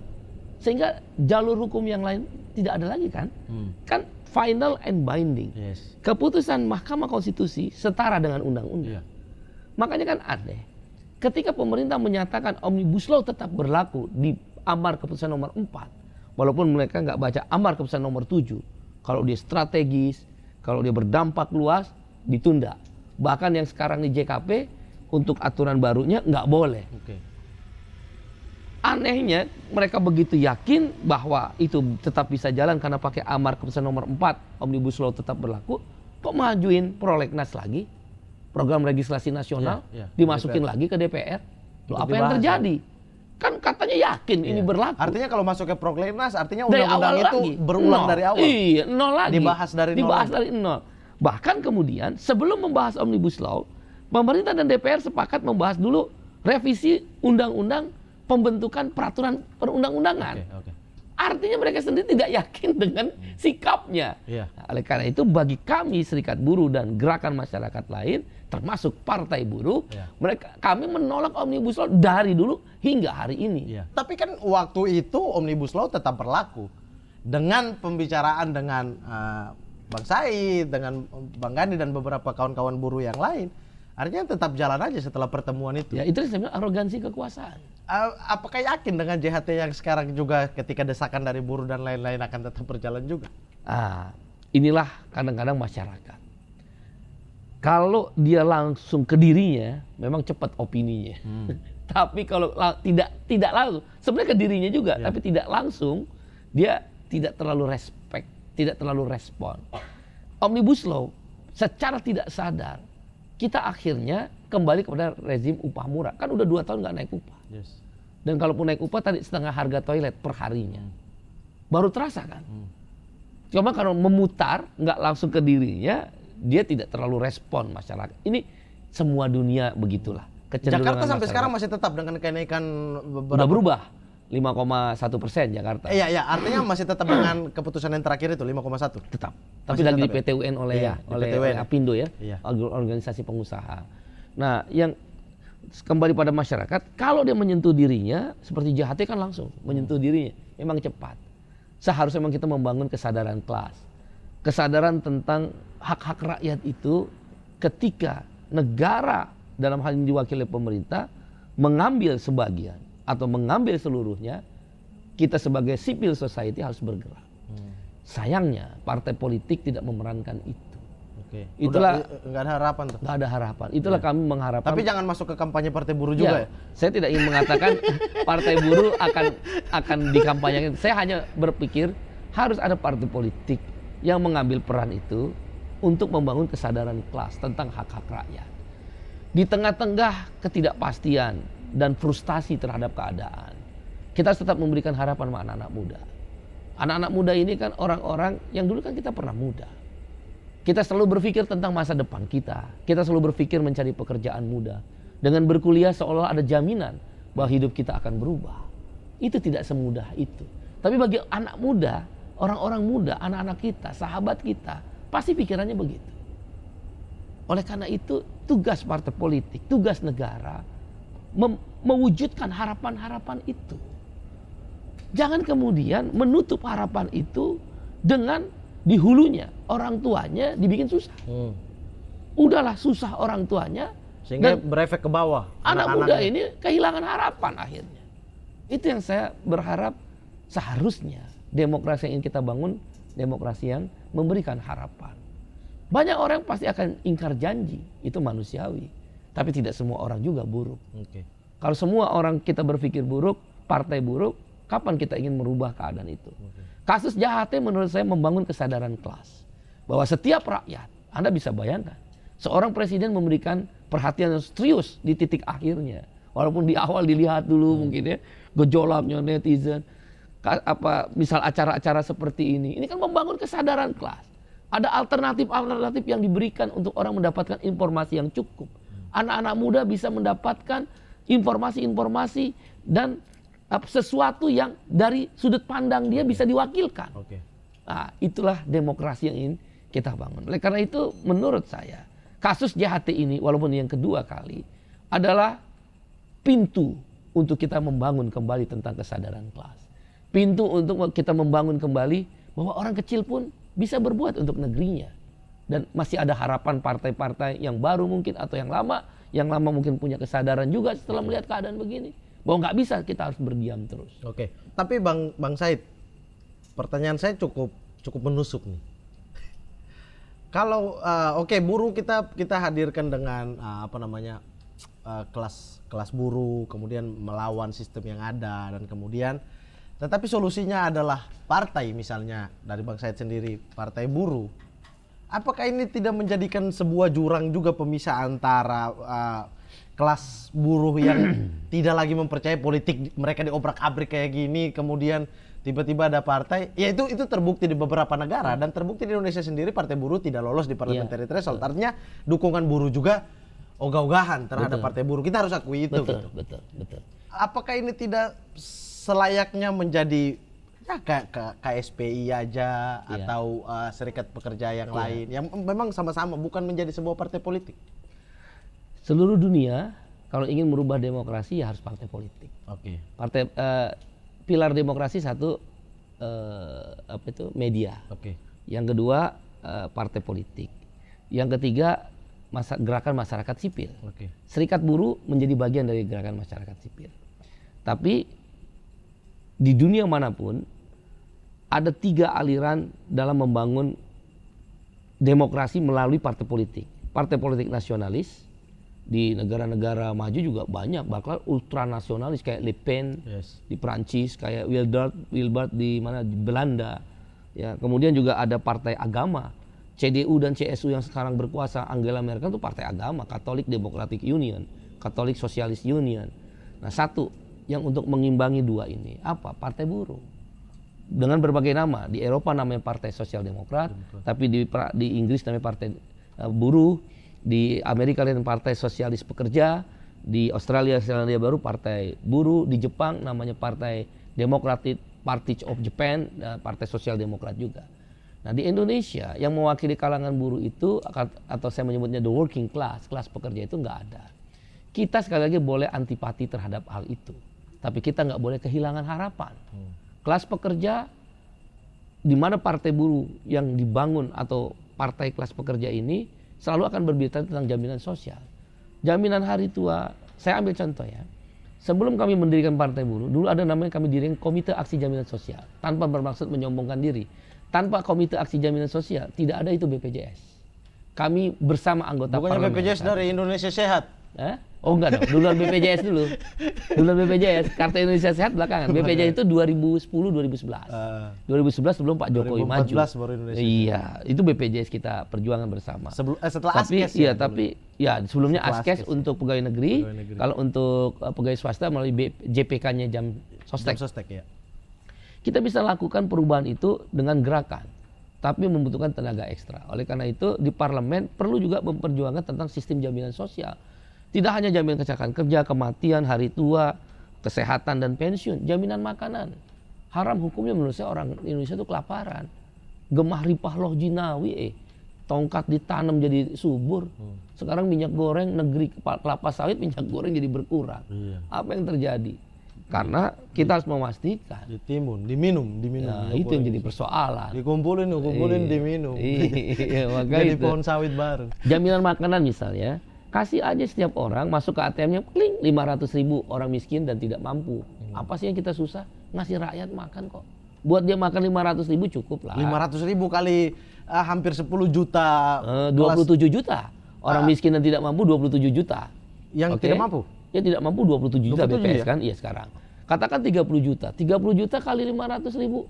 Sehingga jalur hukum yang lain tidak ada lagi kan? Hmm. Kan final and binding. Yes. Keputusan Mahkamah Konstitusi setara dengan undang-undang. Yeah. Makanya kan aneh. Ketika pemerintah menyatakan omnibus law tetap berlaku di amar keputusan nomor 4. Walaupun mereka nggak baca amar keputusan nomor 7. Kalau dia strategis, kalau dia berdampak luas, ditunda. Bahkan yang sekarang di JKP, untuk aturan barunya nggak boleh. Okay. Anehnya mereka begitu yakin bahwa itu tetap bisa jalan karena pakai amar keputusan nomor 4 Omnibus Law tetap berlaku, kok majuin prolegnas lagi? Program legislasi nasional yeah, yeah. dimasukin DPR. lagi ke DPR. Loh, apa yang terjadi? Ya kan katanya yakin iya. ini berlaku. Artinya kalau masuk ke proklenas artinya undang-undang itu lagi. berulang nol. dari awal. Iya, nol lagi. Dibahas dari nol. Dibahas dari nol. Bahkan kemudian sebelum membahas Omnibus Law, pemerintah dan DPR sepakat membahas dulu revisi undang-undang pembentukan peraturan perundang-undangan. Okay, okay. Artinya mereka sendiri tidak yakin dengan hmm. sikapnya. Yeah. oleh karena itu bagi kami serikat buruh dan gerakan masyarakat lain termasuk partai buruh, ya. mereka kami menolak omnibus law dari dulu hingga hari ini. Ya. Tapi kan waktu itu omnibus law tetap berlaku dengan pembicaraan dengan uh, Bang Said, dengan Bang Gani dan beberapa kawan-kawan buruh yang lain. Artinya tetap jalan aja setelah pertemuan itu. Ya itu sebenarnya arogansi kekuasaan. Uh, apakah yakin dengan JHT yang sekarang juga ketika desakan dari buruh dan lain-lain akan tetap berjalan juga? Ah, inilah kadang-kadang masyarakat kalau dia langsung ke dirinya memang cepat opininya. Hmm. tapi kalau tidak tidak langsung, sebenarnya ke dirinya juga, yeah. tapi tidak langsung dia tidak terlalu respect, tidak terlalu respon. Omnibus law secara tidak sadar kita akhirnya kembali kepada rezim upah murah. Kan udah dua tahun nggak naik upah. Yes. Dan kalaupun naik upah tadi setengah harga toilet perharinya. Hmm. Baru terasa kan? Hmm. Cuma kalau memutar nggak langsung ke dirinya, dia tidak terlalu respon masyarakat. Ini semua dunia begitulah. Jakarta sampai masyarakat. sekarang masih tetap dengan kenaikan beberapa. Udah berubah. 5,1 persen Jakarta. Iya, iya. Artinya masih tetap dengan keputusan yang terakhir itu 5,1. Tetap. Tapi masih lagi di ya? PTUN UN oleh iya, ya, oleh, PT ya? Apindo ya, ya. organisasi pengusaha. Nah, yang kembali pada masyarakat, kalau dia menyentuh dirinya, seperti jahatnya kan langsung menyentuh dirinya, memang cepat. Seharusnya memang kita membangun kesadaran kelas, kesadaran tentang hak-hak rakyat itu ketika negara dalam hal ini diwakili pemerintah mengambil sebagian atau mengambil seluruhnya, kita sebagai civil society harus bergerak. Hmm. Sayangnya partai politik tidak memerankan itu. Okay. Itulah eh, nggak ada harapan tuh. Nggak ada harapan. Itulah ya. kami mengharapkan. Tapi jangan masuk ke kampanye partai buruh iya. juga ya. ya? Saya tidak ingin mengatakan partai buruh akan akan dikampanyekan. Saya hanya berpikir harus ada partai politik yang mengambil peran itu untuk membangun kesadaran kelas tentang hak-hak rakyat. Di tengah-tengah ketidakpastian dan frustasi terhadap keadaan, kita tetap memberikan harapan sama anak-anak muda. Anak-anak muda ini kan orang-orang yang dulu kan kita pernah muda. Kita selalu berpikir tentang masa depan kita. Kita selalu berpikir mencari pekerjaan muda. Dengan berkuliah seolah ada jaminan bahwa hidup kita akan berubah. Itu tidak semudah itu. Tapi bagi anak muda, orang-orang muda, anak-anak kita, sahabat kita, Pasti pikirannya begitu. Oleh karena itu tugas partai politik, tugas negara mewujudkan harapan-harapan itu. Jangan kemudian menutup harapan itu dengan di hulunya orang tuanya dibikin susah. Hmm. Udahlah susah orang tuanya sehingga berefek ke bawah. Anak, muda ini kehilangan harapan akhirnya. Itu yang saya berharap seharusnya demokrasi yang ingin kita bangun demokrasi yang memberikan harapan. Banyak orang pasti akan ingkar janji, itu manusiawi. Tapi tidak semua orang juga buruk. Okay. Kalau semua orang kita berpikir buruk, partai buruk, kapan kita ingin merubah keadaan itu? Okay. Kasus jahatnya menurut saya membangun kesadaran kelas. Bahwa setiap rakyat, Anda bisa bayangkan, seorang presiden memberikan perhatian yang serius di titik akhirnya. Walaupun di awal dilihat dulu hmm. mungkin ya, gejolaknya netizen apa misal acara-acara seperti ini. Ini kan membangun kesadaran kelas. Ada alternatif-alternatif yang diberikan untuk orang mendapatkan informasi yang cukup. Anak-anak muda bisa mendapatkan informasi-informasi dan sesuatu yang dari sudut pandang dia bisa diwakilkan. Nah, itulah demokrasi yang ingin kita bangun. Oleh karena itu, menurut saya kasus JHT ini, walaupun yang kedua kali, adalah pintu untuk kita membangun kembali tentang kesadaran kelas pintu untuk kita membangun kembali bahwa orang kecil pun bisa berbuat untuk negerinya dan masih ada harapan partai-partai yang baru mungkin atau yang lama yang lama mungkin punya kesadaran juga setelah melihat keadaan begini bahwa nggak bisa kita harus berdiam terus. Oke, tapi bang bang Said, pertanyaan saya cukup cukup menusuk nih. Kalau uh, oke okay, buruh kita kita hadirkan dengan uh, apa namanya uh, kelas kelas buruh, kemudian melawan sistem yang ada dan kemudian tetapi solusinya adalah partai misalnya dari Bang Said sendiri, partai buruh. Apakah ini tidak menjadikan sebuah jurang juga pemisah antara uh, kelas buruh yang tidak lagi mempercayai politik mereka diobrak-abrik kayak gini, kemudian tiba-tiba ada partai ya itu itu terbukti di beberapa negara dan terbukti di Indonesia sendiri partai buruh tidak lolos di iya. parliamentary yeah. threshold artinya dukungan buruh juga ogah-ogahan terhadap betul. partai buruh kita harus akui itu betul gitu. betul betul apakah ini tidak selayaknya menjadi ya kayak KSPI aja yeah. atau uh, serikat pekerja yang yeah. lain yang memang sama-sama bukan menjadi sebuah partai politik. Seluruh dunia kalau ingin merubah demokrasi ya harus partai politik. Oke. Okay. Partai uh, pilar demokrasi satu uh, apa itu media. Oke. Okay. Yang kedua uh, partai politik. Yang ketiga masa, gerakan masyarakat sipil. Oke. Okay. Serikat buruh menjadi bagian dari gerakan masyarakat sipil. Tapi di dunia manapun ada tiga aliran dalam membangun demokrasi melalui partai politik. Partai politik nasionalis di negara-negara maju juga banyak, bahkan ultranasionalis kayak Le Pen yes. di Prancis, kayak Wilbert, Wilbert di mana di Belanda. Ya, kemudian juga ada partai agama. CDU dan CSU yang sekarang berkuasa Angela Merkel itu partai agama, Katolik Demokratik Union, Katolik Sosialis Union. Nah, satu yang untuk mengimbangi dua ini apa partai buruh dengan berbagai nama di Eropa namanya Partai Sosial Demokrat tapi di di Inggris namanya Partai eh, Buruh di Amerika lain Partai Sosialis Pekerja di Australia Selandia Baru Partai Buruh di Jepang namanya Partai Demokratik Party of Japan eh, Partai Sosial Demokrat juga Nah di Indonesia yang mewakili kalangan buruh itu atau saya menyebutnya the working class, kelas pekerja itu nggak ada. Kita sekali lagi boleh antipati terhadap hal itu. Tapi kita nggak boleh kehilangan harapan. Hmm. Kelas pekerja, di mana partai buruh yang dibangun atau partai kelas pekerja ini selalu akan berbicara tentang jaminan sosial. Jaminan hari tua, saya ambil contoh ya. Sebelum kami mendirikan Partai Buruh, dulu ada namanya kami dirikan Komite Aksi Jaminan Sosial. Tanpa bermaksud menyombongkan diri. Tanpa Komite Aksi Jaminan Sosial, tidak ada itu BPJS. Kami bersama anggota Bukannya parlemen. BPJS dari Indonesia Sehat? Eh? Oh enggak dong, duluan BPJS dulu. Duluan BPJS, Kartu Indonesia Sehat belakangan. BPJS ya? itu 2010 2011. Uh, 2011 sebelum Pak Jokowi 2014 maju. baru Indonesia. Iya, itu BPJS kita perjuangan bersama. Sebelum eh, setelah tapi, Askes. Iya, ya, tapi ya sebelumnya Askes, Askes ya. untuk pegawai negeri, pegawai negeri. kalau untuk uh, pegawai swasta melalui JPK-nya Jam Sostek. Jam Sostek ya. Kita bisa lakukan perubahan itu dengan gerakan tapi membutuhkan tenaga ekstra. Oleh karena itu di parlemen perlu juga memperjuangkan tentang sistem jaminan sosial tidak hanya jaminan kecelakaan kerja, kematian, hari tua, kesehatan dan pensiun, jaminan makanan. Haram hukumnya menurut saya orang Indonesia itu kelaparan. Gemah ripah loh jinawi eh. Tongkat ditanam jadi subur. Hmm. Sekarang minyak goreng negeri kelapa sawit minyak goreng jadi berkurang. Iya. Apa yang terjadi? Karena kita harus memastikan ditimun, diminum, diminum. Nah, itu yang jadi persoalan. Dikumpulin, dikumpulin, iya. diminum. Iya, makanya jadi pohon sawit baru. Jaminan makanan misalnya Kasih aja setiap orang masuk ke ATM-nya kling 500 ribu orang miskin dan tidak mampu. Hmm. Apa sih yang kita susah? Ngasih rakyat makan kok. Buat dia makan 500 ribu cukup lah. 500 ribu kali uh, hampir 10 juta. Eh, uh, 27 kelas... juta. Orang uh, miskin dan tidak mampu 27 juta. Yang okay? tidak mampu? ya tidak mampu 27 juta 27 BPS ya? kan? Iya sekarang. Katakan 30 juta. 30 juta kali 500 ribu.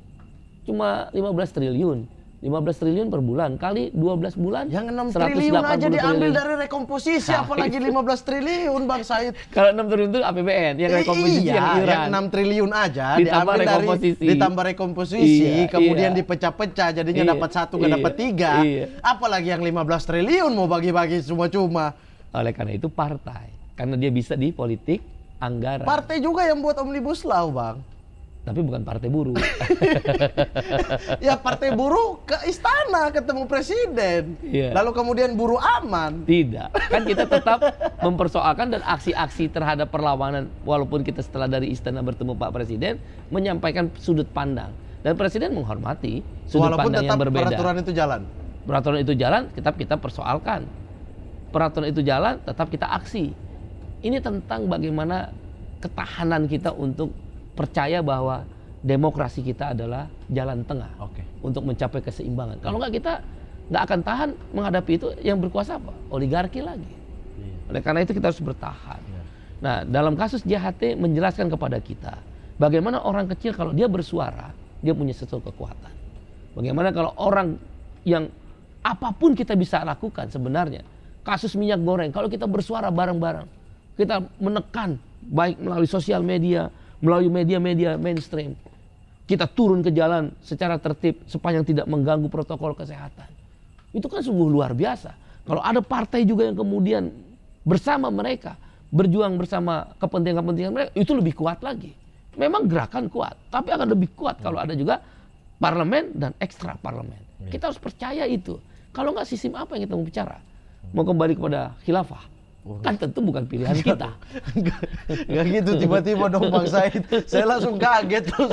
Cuma 15 triliun 15 triliun per bulan kali 12 bulan yang 6 triliun aja diambil triliun. dari rekomposisi nah, apalagi 15 triliun Bang Said. Kalau 6 triliun itu APBN yang eh, rekomposisi iya, yang iuran. Yang 6 triliun aja ditambah diambil rekomposisi. dari ditambah rekomposisi iya, kemudian iya. dipecah-pecah jadinya iya, dapat satu nggak iya, dapat tiga. Iya. Apalagi yang 15 triliun mau bagi-bagi cuma-cuma. Oleh karena itu partai karena dia bisa di politik anggaran. Partai juga yang buat omnibus law, Bang tapi bukan partai buruh. ya partai buruh ke istana ketemu presiden. Yeah. Lalu kemudian buruh aman. Tidak. Kan kita tetap mempersoalkan dan aksi-aksi terhadap perlawanan walaupun kita setelah dari istana bertemu Pak Presiden menyampaikan sudut pandang dan presiden menghormati sudut walaupun pandang tetap yang berbeda. Walaupun peraturan itu jalan. Peraturan itu jalan, tetap kita persoalkan. Peraturan itu jalan, tetap kita aksi. Ini tentang bagaimana ketahanan kita untuk percaya bahwa demokrasi kita adalah jalan tengah okay. untuk mencapai keseimbangan. Kalau iya. nggak kita nggak akan tahan menghadapi itu yang berkuasa apa? Oligarki lagi. Iya. Oleh karena itu kita harus bertahan. Iya. Nah, dalam kasus JHT menjelaskan kepada kita bagaimana orang kecil kalau dia bersuara, dia punya sesuatu kekuatan. Bagaimana kalau orang yang apapun kita bisa lakukan sebenarnya. Kasus minyak goreng, kalau kita bersuara bareng-bareng, kita menekan baik melalui sosial media, melalui media-media mainstream. Kita turun ke jalan secara tertib sepanjang tidak mengganggu protokol kesehatan. Itu kan sungguh luar biasa. Kalau ada partai juga yang kemudian bersama mereka berjuang bersama kepentingan-kepentingan mereka, itu lebih kuat lagi. Memang gerakan kuat, tapi akan lebih kuat kalau ada juga parlemen dan ekstra parlemen. Iya. Kita harus percaya itu. Kalau nggak sistem apa yang kita mau bicara? Mau kembali kepada khilafah, Kan tentu bukan pilihan kita. Enggak, gitu tiba-tiba dong Bang Said. Saya langsung kaget tuh.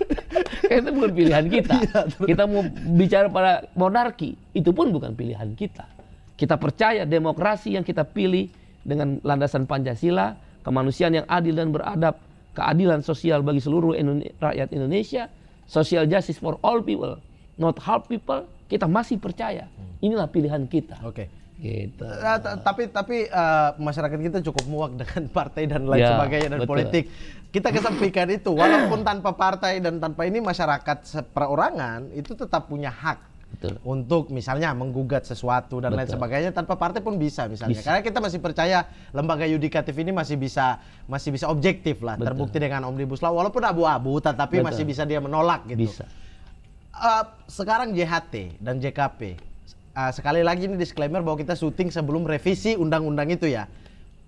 itu bukan pilihan kita. Iya, kita mau bicara pada monarki, itu pun bukan pilihan kita. Kita percaya demokrasi yang kita pilih dengan landasan Pancasila, kemanusiaan yang adil dan beradab, keadilan sosial bagi seluruh Indonesia, rakyat Indonesia, social justice for all people, not half people, kita masih percaya. Hmm. Inilah pilihan kita. Oke. Okay. Gitu. Eh, tapi tapi uh, masyarakat kita cukup muak dengan partai dan lain ya, sebagainya dan betul. politik. Kita kesampaikan itu, walaupun tanpa partai dan tanpa ini masyarakat perorangan itu tetap punya hak Betul. untuk misalnya menggugat sesuatu dan Betul. lain sebagainya tanpa partai pun bisa misalnya bisa. karena kita masih percaya lembaga yudikatif ini masih bisa masih bisa objektif lah Betul. terbukti dengan omnibus law walaupun abu-abu tetapi Betul. masih bisa dia menolak gitu bisa. Uh, sekarang JHT dan JKP uh, sekali lagi ini disclaimer bahwa kita syuting sebelum revisi undang-undang itu ya.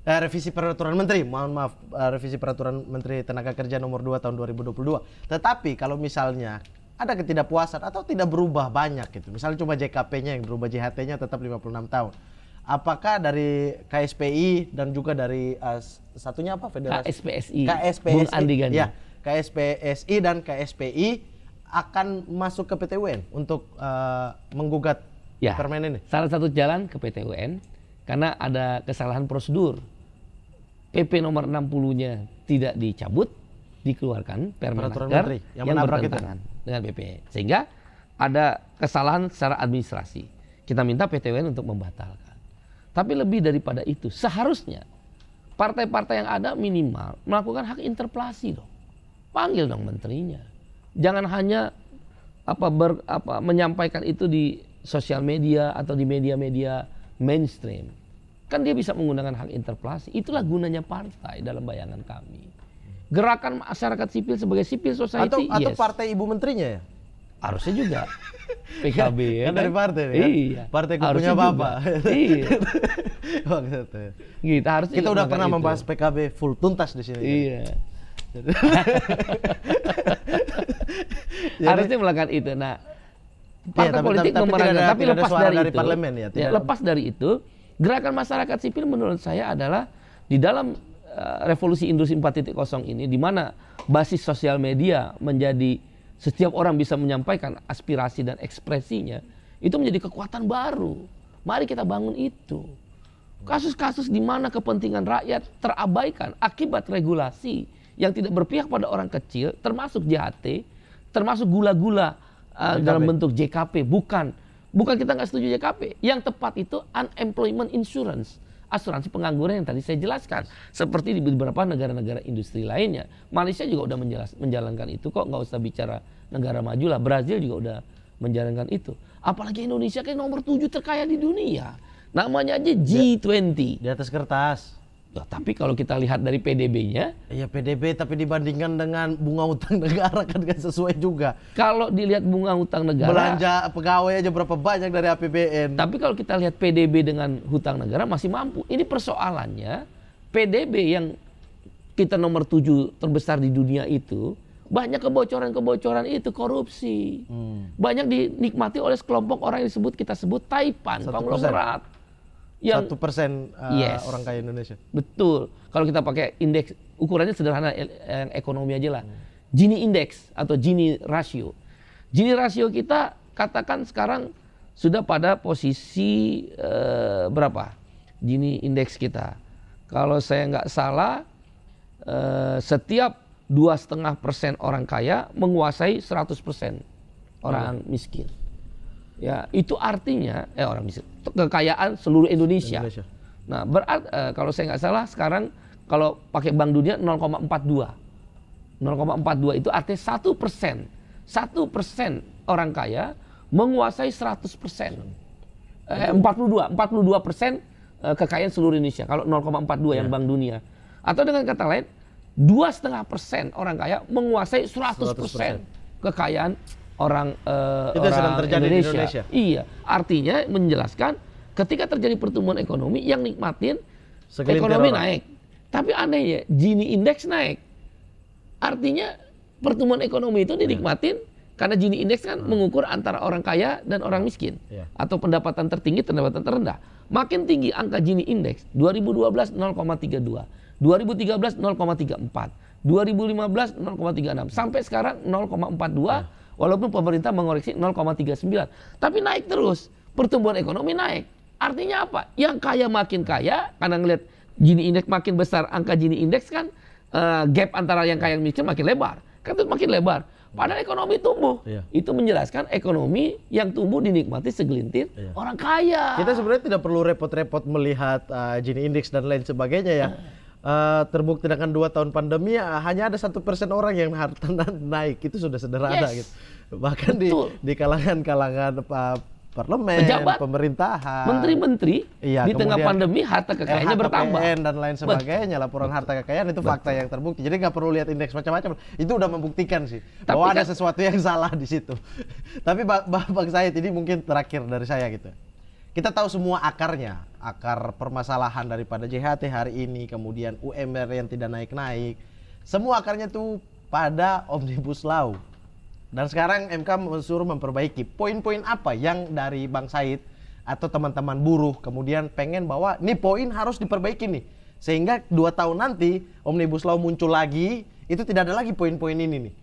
Uh, revisi peraturan menteri, mohon maaf, uh, revisi peraturan menteri tenaga kerja nomor 2 tahun 2022. Tetapi kalau misalnya ada ketidakpuasan atau tidak berubah banyak gitu. Misalnya cuma JKP-nya yang berubah, JHT-nya tetap 56 tahun. Apakah dari KSPI dan juga dari uh, satunya apa federasi KSPSI. KSPSI. Bung Ya, KSPSI dan KSPI akan masuk ke PTWN untuk uh, menggugat Ya. Permanen. Salah satu jalan ke PT UN karena ada kesalahan prosedur. PP nomor 60-nya tidak dicabut, dikeluarkan permenaker yang, yang bertentangan itu. dengan PP. Sehingga ada kesalahan secara administrasi. Kita minta PT UN untuk membatalkan. Tapi lebih daripada itu, seharusnya partai-partai yang ada minimal melakukan hak interpelasi dong. Panggil dong menterinya. Jangan hanya apa, ber, apa menyampaikan itu di sosial media atau di media-media mainstream. Kan dia bisa menggunakan hak interpelasi. Itulah gunanya partai dalam bayangan kami. Gerakan masyarakat sipil sebagai sipil society. Atau, yes. partai ibu menterinya ya? Harusnya juga. PKB ya kan, dari partai kan? iya partai kubunya bapak iya maksudnya oh, gitu. gitu harusnya kita udah pernah itu. membahas PKB full tuntas di sini iya kan? harusnya melakukan itu nah partai ya, tapi, politik memerankan. Tapi, lepas dari, dari itu, parlemen, ya, ya, lepas dari itu, gerakan masyarakat sipil menurut saya adalah di dalam uh, revolusi industri 4.0 ini, di mana basis sosial media menjadi setiap orang bisa menyampaikan aspirasi dan ekspresinya, itu menjadi kekuatan baru. Mari kita bangun itu. Kasus-kasus di mana kepentingan rakyat terabaikan akibat regulasi yang tidak berpihak pada orang kecil, termasuk JHT, termasuk gula-gula uh, dalam bentuk JKP, bukan. Bukan kita nggak setuju JKP. Yang tepat itu unemployment insurance, asuransi pengangguran yang tadi saya jelaskan. Seperti di beberapa negara-negara industri lainnya. Malaysia juga udah menjelas, menjalankan itu kok, nggak usah bicara negara maju lah. Brazil juga udah menjalankan itu. Apalagi Indonesia kayak nomor tujuh terkaya di dunia. Namanya aja G20. Di atas kertas Nah, tapi kalau kita lihat dari PDB-nya, ya PDB tapi dibandingkan dengan bunga utang negara kan gak sesuai juga. Kalau dilihat bunga utang negara, belanja pegawai aja berapa banyak dari APBN. Tapi kalau kita lihat PDB dengan hutang negara masih mampu. Ini persoalannya PDB yang kita nomor tujuh terbesar di dunia itu banyak kebocoran-kebocoran itu korupsi. Hmm. Banyak dinikmati oleh sekelompok orang yang disebut kita sebut taipan konglomerat satu persen uh, yes. orang kaya Indonesia. Betul. Kalau kita pakai indeks ukurannya sederhana yang ekonomi aja lah. Hmm. Gini indeks atau Gini rasio. Gini rasio kita katakan sekarang sudah pada posisi uh, berapa? Gini indeks kita. Kalau saya nggak salah, uh, setiap dua setengah persen orang kaya menguasai 100% orang hmm. miskin. Ya, itu artinya eh orang kekayaan seluruh Indonesia. Indonesia. Nah, berarti eh, kalau saya nggak salah sekarang kalau pakai Bank Dunia 0,42. 0,42 itu artinya satu persen, satu persen orang kaya menguasai 100 persen. Eh, 42, 42 persen eh, kekayaan seluruh Indonesia. Kalau 0,42 yang ya. Bank Dunia. Atau dengan kata lain, dua setengah persen orang kaya menguasai 100 persen kekayaan orang uh, itu orang sedang terjadi Indonesia. di Indonesia. Iya, artinya menjelaskan ketika terjadi pertumbuhan ekonomi yang nikmatin Sekelintir ekonomi orang. naik. Tapi anehnya Gini Index naik. Artinya pertumbuhan ekonomi itu iya. dinikmatin karena Gini Index kan hmm. mengukur antara orang kaya dan orang iya. miskin yeah. atau pendapatan tertinggi pendapatan terendah. Makin tinggi angka Gini Index 2012 0,32, 2013 0,34, 2015 0,36 sampai sekarang 0,42 Ya. Walaupun pemerintah mengoreksi 0,39. Tapi naik terus. Pertumbuhan ekonomi naik. Artinya apa? Yang kaya makin kaya. Karena ngelihat Gini indeks makin besar angka Gini indeks kan uh, gap antara yang kaya yang miskin makin lebar kan itu makin lebar padahal ekonomi tumbuh iya. itu menjelaskan ekonomi yang tumbuh dinikmati segelintir iya. orang kaya kita sebenarnya tidak perlu repot-repot melihat uh, Gini indeks dan lain sebagainya ya nah. Uh, terbukti dengan dua tahun pandemi eh, hanya ada satu persen orang yang harta naik itu sudah sederhana yes. gitu bahkan di di kalangan kalangan uh, eh, parlemen, Pejabat, pemerintahan, menteri-menteri iya, di tengah pandemi harta kekayaannya bertambah dan lain sebagainya. Betul. Laporan harta kekayaan itu Betul. fakta yang terbukti. Jadi nggak perlu lihat indeks macam-macam. Itu udah membuktikan sih Tapi bahwa kan, ada sesuatu yang salah di situ. Tapi bang, saya ini mungkin terakhir dari saya gitu. Kita tahu semua akarnya akar permasalahan daripada JHT hari ini, kemudian UMR yang tidak naik-naik, semua akarnya tuh pada Omnibus Law. Dan sekarang MK suruh memperbaiki poin-poin apa yang dari Bang Said atau teman-teman buruh kemudian pengen bahwa ini poin harus diperbaiki nih. Sehingga dua tahun nanti Omnibus Law muncul lagi, itu tidak ada lagi poin-poin ini nih.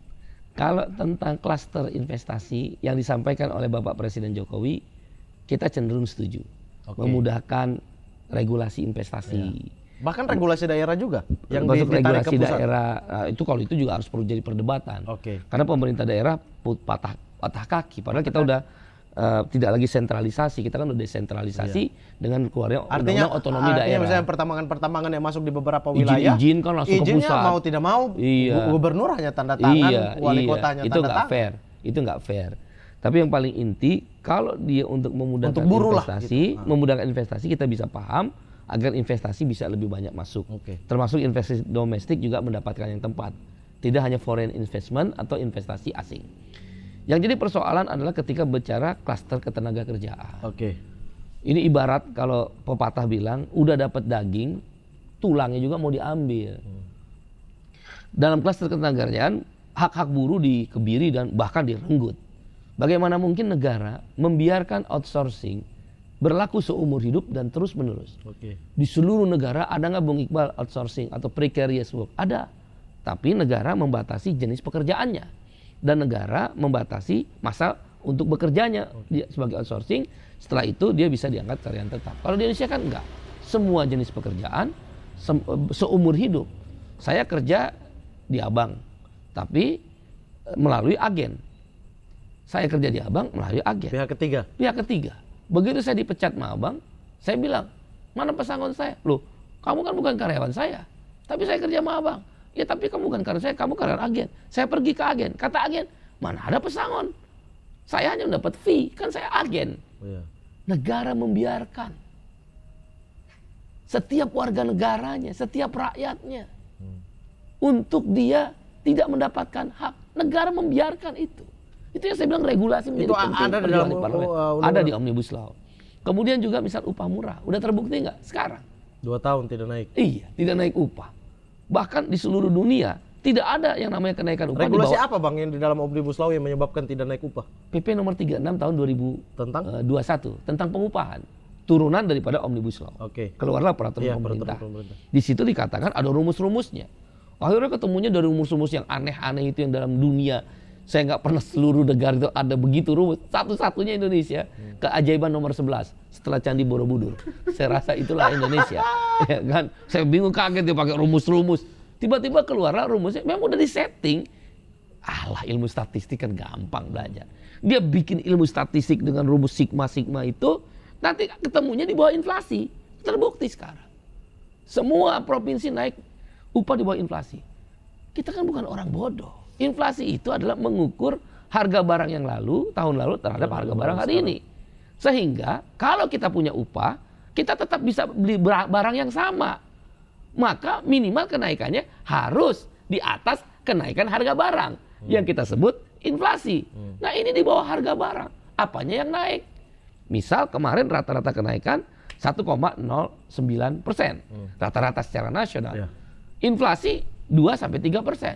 Kalau tentang klaster investasi yang disampaikan oleh Bapak Presiden Jokowi, kita cenderung setuju okay. memudahkan regulasi investasi. Ya. Bahkan regulasi daerah juga yang Masuk di, regulasi ke pusat. daerah eh, itu kalau itu juga harus perlu jadi perdebatan. Okay. Karena pemerintah daerah put patah patah kaki padahal kita udah uh, tidak lagi sentralisasi, kita kan udah desentralisasi ya. dengan keluarnya artinya, otonomi artinya daerah. misalnya pertambangan-pertambangan yang masuk di beberapa wilayah, izin, izin kan langsung izinnya ke pusat. mau tidak mau, iya. gubernur hanya tanda tangan, iya, wali iya. kotanya tanda tangan. Fair. Itu nggak fair. Tapi yang paling inti, kalau dia untuk memudahkan untuk investasi, gitu. Ah. memudahkan investasi kita bisa paham agar investasi bisa lebih banyak masuk. Okay. Termasuk investasi domestik juga mendapatkan yang tempat. Tidak hanya foreign investment atau investasi asing. Yang jadi persoalan adalah ketika bicara klaster ketenaga kerjaan. Oke. Okay. Ini ibarat kalau pepatah bilang udah dapat daging, tulangnya juga mau diambil. Hmm. Dalam klaster ketenaga kerjaan, hak-hak buruh dikebiri dan bahkan direnggut. Bagaimana mungkin negara membiarkan outsourcing berlaku seumur hidup dan terus menerus? Oke. Di seluruh negara ada nggak Bung Iqbal outsourcing atau precarious work? Ada, tapi negara membatasi jenis pekerjaannya dan negara membatasi masa untuk bekerjanya dia sebagai outsourcing. Setelah itu dia bisa diangkat karyawan tetap. Kalau di Indonesia kan enggak. Semua jenis pekerjaan se eh, seumur hidup. Saya kerja di Abang, tapi eh, melalui agen saya kerja di Abang melalui agen. Pihak ketiga. Pihak ketiga. Begitu saya dipecat sama Abang, saya bilang, "Mana pesangon saya?" Loh, kamu kan bukan karyawan saya, tapi saya kerja sama Abang. Ya tapi kamu bukan karyawan saya, kamu karyawan agen. Saya pergi ke agen. Kata agen, "Mana ada pesangon? Saya hanya mendapat fee, kan saya agen." iya. Negara membiarkan setiap warga negaranya, setiap rakyatnya hmm. untuk dia tidak mendapatkan hak. Negara membiarkan itu. Itu yang saya bilang regulasi menjadi itu penting. Ada dalam uh, ada di omnibus law. Kemudian juga misal upah murah, udah terbukti nggak sekarang? Dua tahun tidak naik. Iya, tidak naik upah. Bahkan di seluruh dunia tidak ada yang namanya kenaikan upah. Regulasi dibawa. apa bang yang di dalam omnibus law yang menyebabkan tidak naik upah? PP nomor 36 tahun 2000 tentang eh, uh, 21 tentang pengupahan turunan daripada omnibus law. Oke. Okay. Keluarlah peraturan, ya, pemerintah. pemerintah. Di situ dikatakan ada rumus-rumusnya. Akhirnya ketemunya dari rumus-rumus yang aneh-aneh itu yang dalam dunia saya nggak pernah seluruh negara itu ada begitu rumus Satu-satunya Indonesia. Hmm. Keajaiban nomor 11 setelah Candi Borobudur. Saya rasa itulah Indonesia. ya kan? Saya bingung kaget dia pakai rumus-rumus. Tiba-tiba keluarlah rumusnya. Memang udah disetting. Allah ilmu statistik kan gampang belajar. Dia bikin ilmu statistik dengan rumus sigma-sigma itu. Nanti ketemunya di bawah inflasi. Terbukti sekarang. Semua provinsi naik upah di bawah inflasi. Kita kan bukan orang bodoh. Inflasi itu adalah mengukur harga barang yang lalu, tahun lalu terhadap harga, harga barang hari ini. Sehingga kalau kita punya upah, kita tetap bisa beli barang yang sama. Maka minimal kenaikannya harus di atas kenaikan harga barang hmm. yang kita sebut inflasi. Hmm. Nah, ini di bawah harga barang. Apanya yang naik? Misal kemarin rata-rata kenaikan 1,09 persen. Hmm. Rata-rata secara nasional. Yeah. Inflasi 2 sampai 3 persen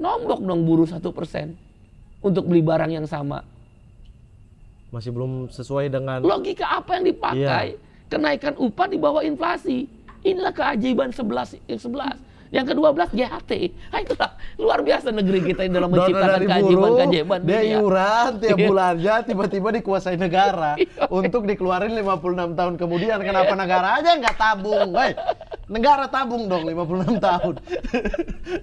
nombok dong buru satu persen untuk beli barang yang sama. Masih belum sesuai dengan logika apa yang dipakai. Iya. Kenaikan upah di bawah inflasi. Inilah keajaiban 11 yang 11. Yang ke-12 GHT. Hai, itulah luar biasa negeri kita dalam menciptakan keajaiban-keajaiban. Dia iuran tiap iya. bulannya tiba-tiba dikuasai negara iya. untuk dikeluarin 56 tahun kemudian. Kenapa iya. negara aja nggak tabung? Hey, negara tabung dong 56 tahun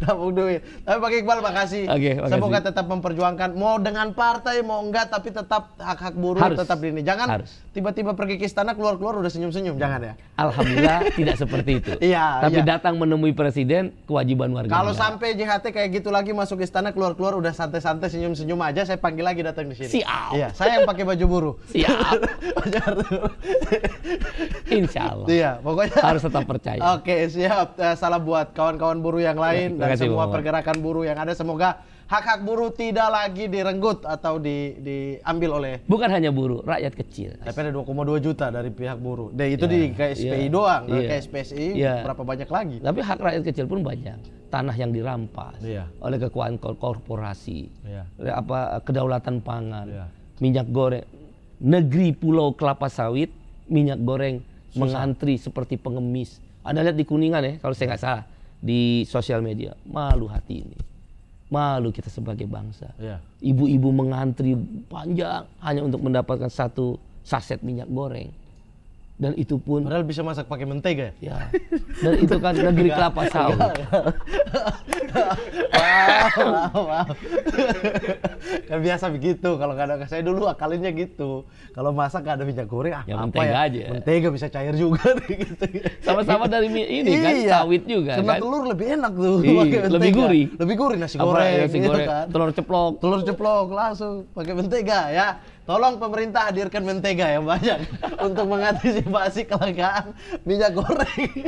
tabung duit tapi Pak Iqbal makasih okay, makasih. semoga tetap memperjuangkan mau dengan partai mau enggak tapi tetap hak hak buruh harus, tetap di ini jangan tiba-tiba pergi ke istana keluar-keluar udah senyum-senyum jangan ya Alhamdulillah tidak seperti itu iya tapi iya. datang menemui presiden kewajiban warga kalau sampai JHT kayak gitu lagi masuk istana keluar-keluar udah santai-santai senyum-senyum aja saya panggil lagi datang di sini siap iya saya yang pakai baju buruh siap Insya Allah iya pokoknya harus tetap percaya oh, Oke, siap. Uh, salam buat kawan-kawan buruh yang iya, lain ya, dan kasih, semua Muhammad. pergerakan buruh yang ada. Semoga hak-hak buruh tidak lagi direnggut atau di, diambil oleh bukan hanya buruh rakyat kecil tapi ada 2,2 juta dari pihak buruh dan itu yeah, di KSPI iya, yeah, doang yeah, KSPSI yeah. berapa banyak lagi tapi hak rakyat kecil pun banyak tanah yang dirampas yeah. oleh kekuatan korporasi yeah. Iya. apa kedaulatan pangan yeah. minyak goreng negeri pulau kelapa sawit minyak goreng Susah. mengantri seperti pengemis anda lihat di Kuningan ya, kalau saya nggak salah di sosial media, malu hati ini. Malu kita sebagai bangsa. Iya. Ibu-ibu mengantri panjang hanya untuk mendapatkan satu saset minyak goreng dan itu pun padahal bisa masak pakai mentega ya, ya. dan itu kan negeri kelapa sawit wow, wow, wow ya biasa begitu kalau nggak ada saya dulu akalinnya gitu kalau masak nggak ada minyak goreng ah, ya, apa mentega ya aja. mentega bisa cair juga gitu. sama-sama dari ini kan, iya. kan sawit juga Cuma kan telur lebih enak tuh iya, lebih gurih lebih gurih nasi goreng, apa, ya, nasi gitu goreng gitu kan. telur ceplok telur ceplok langsung pakai mentega ya Tolong pemerintah hadirkan mentega yang banyak untuk mengantisipasi kelangkaan minyak goreng.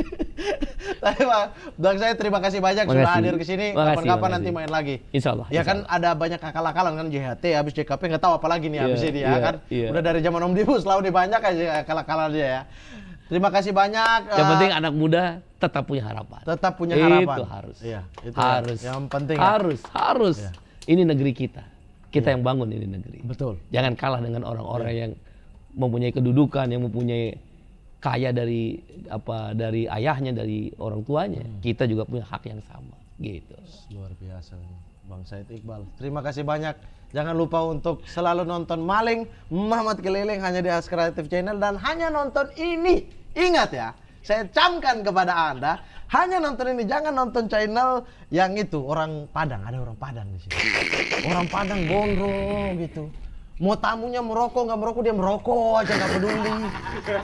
Tapi Pak, Bang saya terima kasih banyak makasih. sudah hadir ke sini. Kapan-kapan nanti main lagi. Insya Allah. Ya kan ada banyak akal-akalan kan JHT habis JKP nggak tahu apa lagi nih yeah, habis iya, ini yeah, ya iya, kan. Yeah. Udah dari zaman Omnibus selalu dibanyak banyak aja akal dia ya. Terima kasih banyak. Yang uh, penting anak muda tetap punya harapan. Tetap punya harapan. Itu harus. Iya, itu ya. harus. Yang penting. Harus, ya. harus. Ya. Ini negeri kita. Kita iya. yang bangun ini negeri. Betul. Jangan kalah dengan orang-orang iya. yang mempunyai kedudukan, yang mempunyai kaya dari apa dari ayahnya, dari orang tuanya. Hmm. Kita juga punya hak yang sama, gitu. Luar biasa. Bang Said Iqbal. Terima kasih banyak. Jangan lupa untuk selalu nonton Maling Muhammad Keliling hanya di As Creative Channel dan hanya nonton ini. Ingat ya, saya camkan kepada Anda, hanya nonton ini, jangan nonton channel yang itu orang Padang. Ada orang Padang di sini. orang Padang gondrong gitu mau tamunya merokok nggak merokok dia merokok aja nggak peduli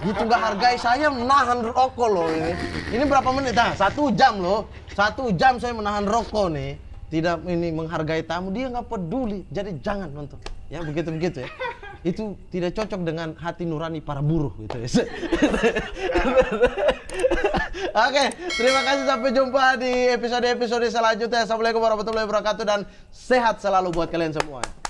gitu nggak hargai saya menahan rokok loh ini ini berapa menit nah satu jam loh satu jam saya menahan rokok nih tidak ini menghargai tamu dia nggak peduli jadi jangan nonton ya begitu begitu ya itu tidak cocok dengan hati nurani para buruh gitu ya iya. Oke, terima kasih sampai jumpa di episode-episode selanjutnya. Assalamualaikum warahmatullahi wabarakatuh dan sehat selalu buat kalian semua.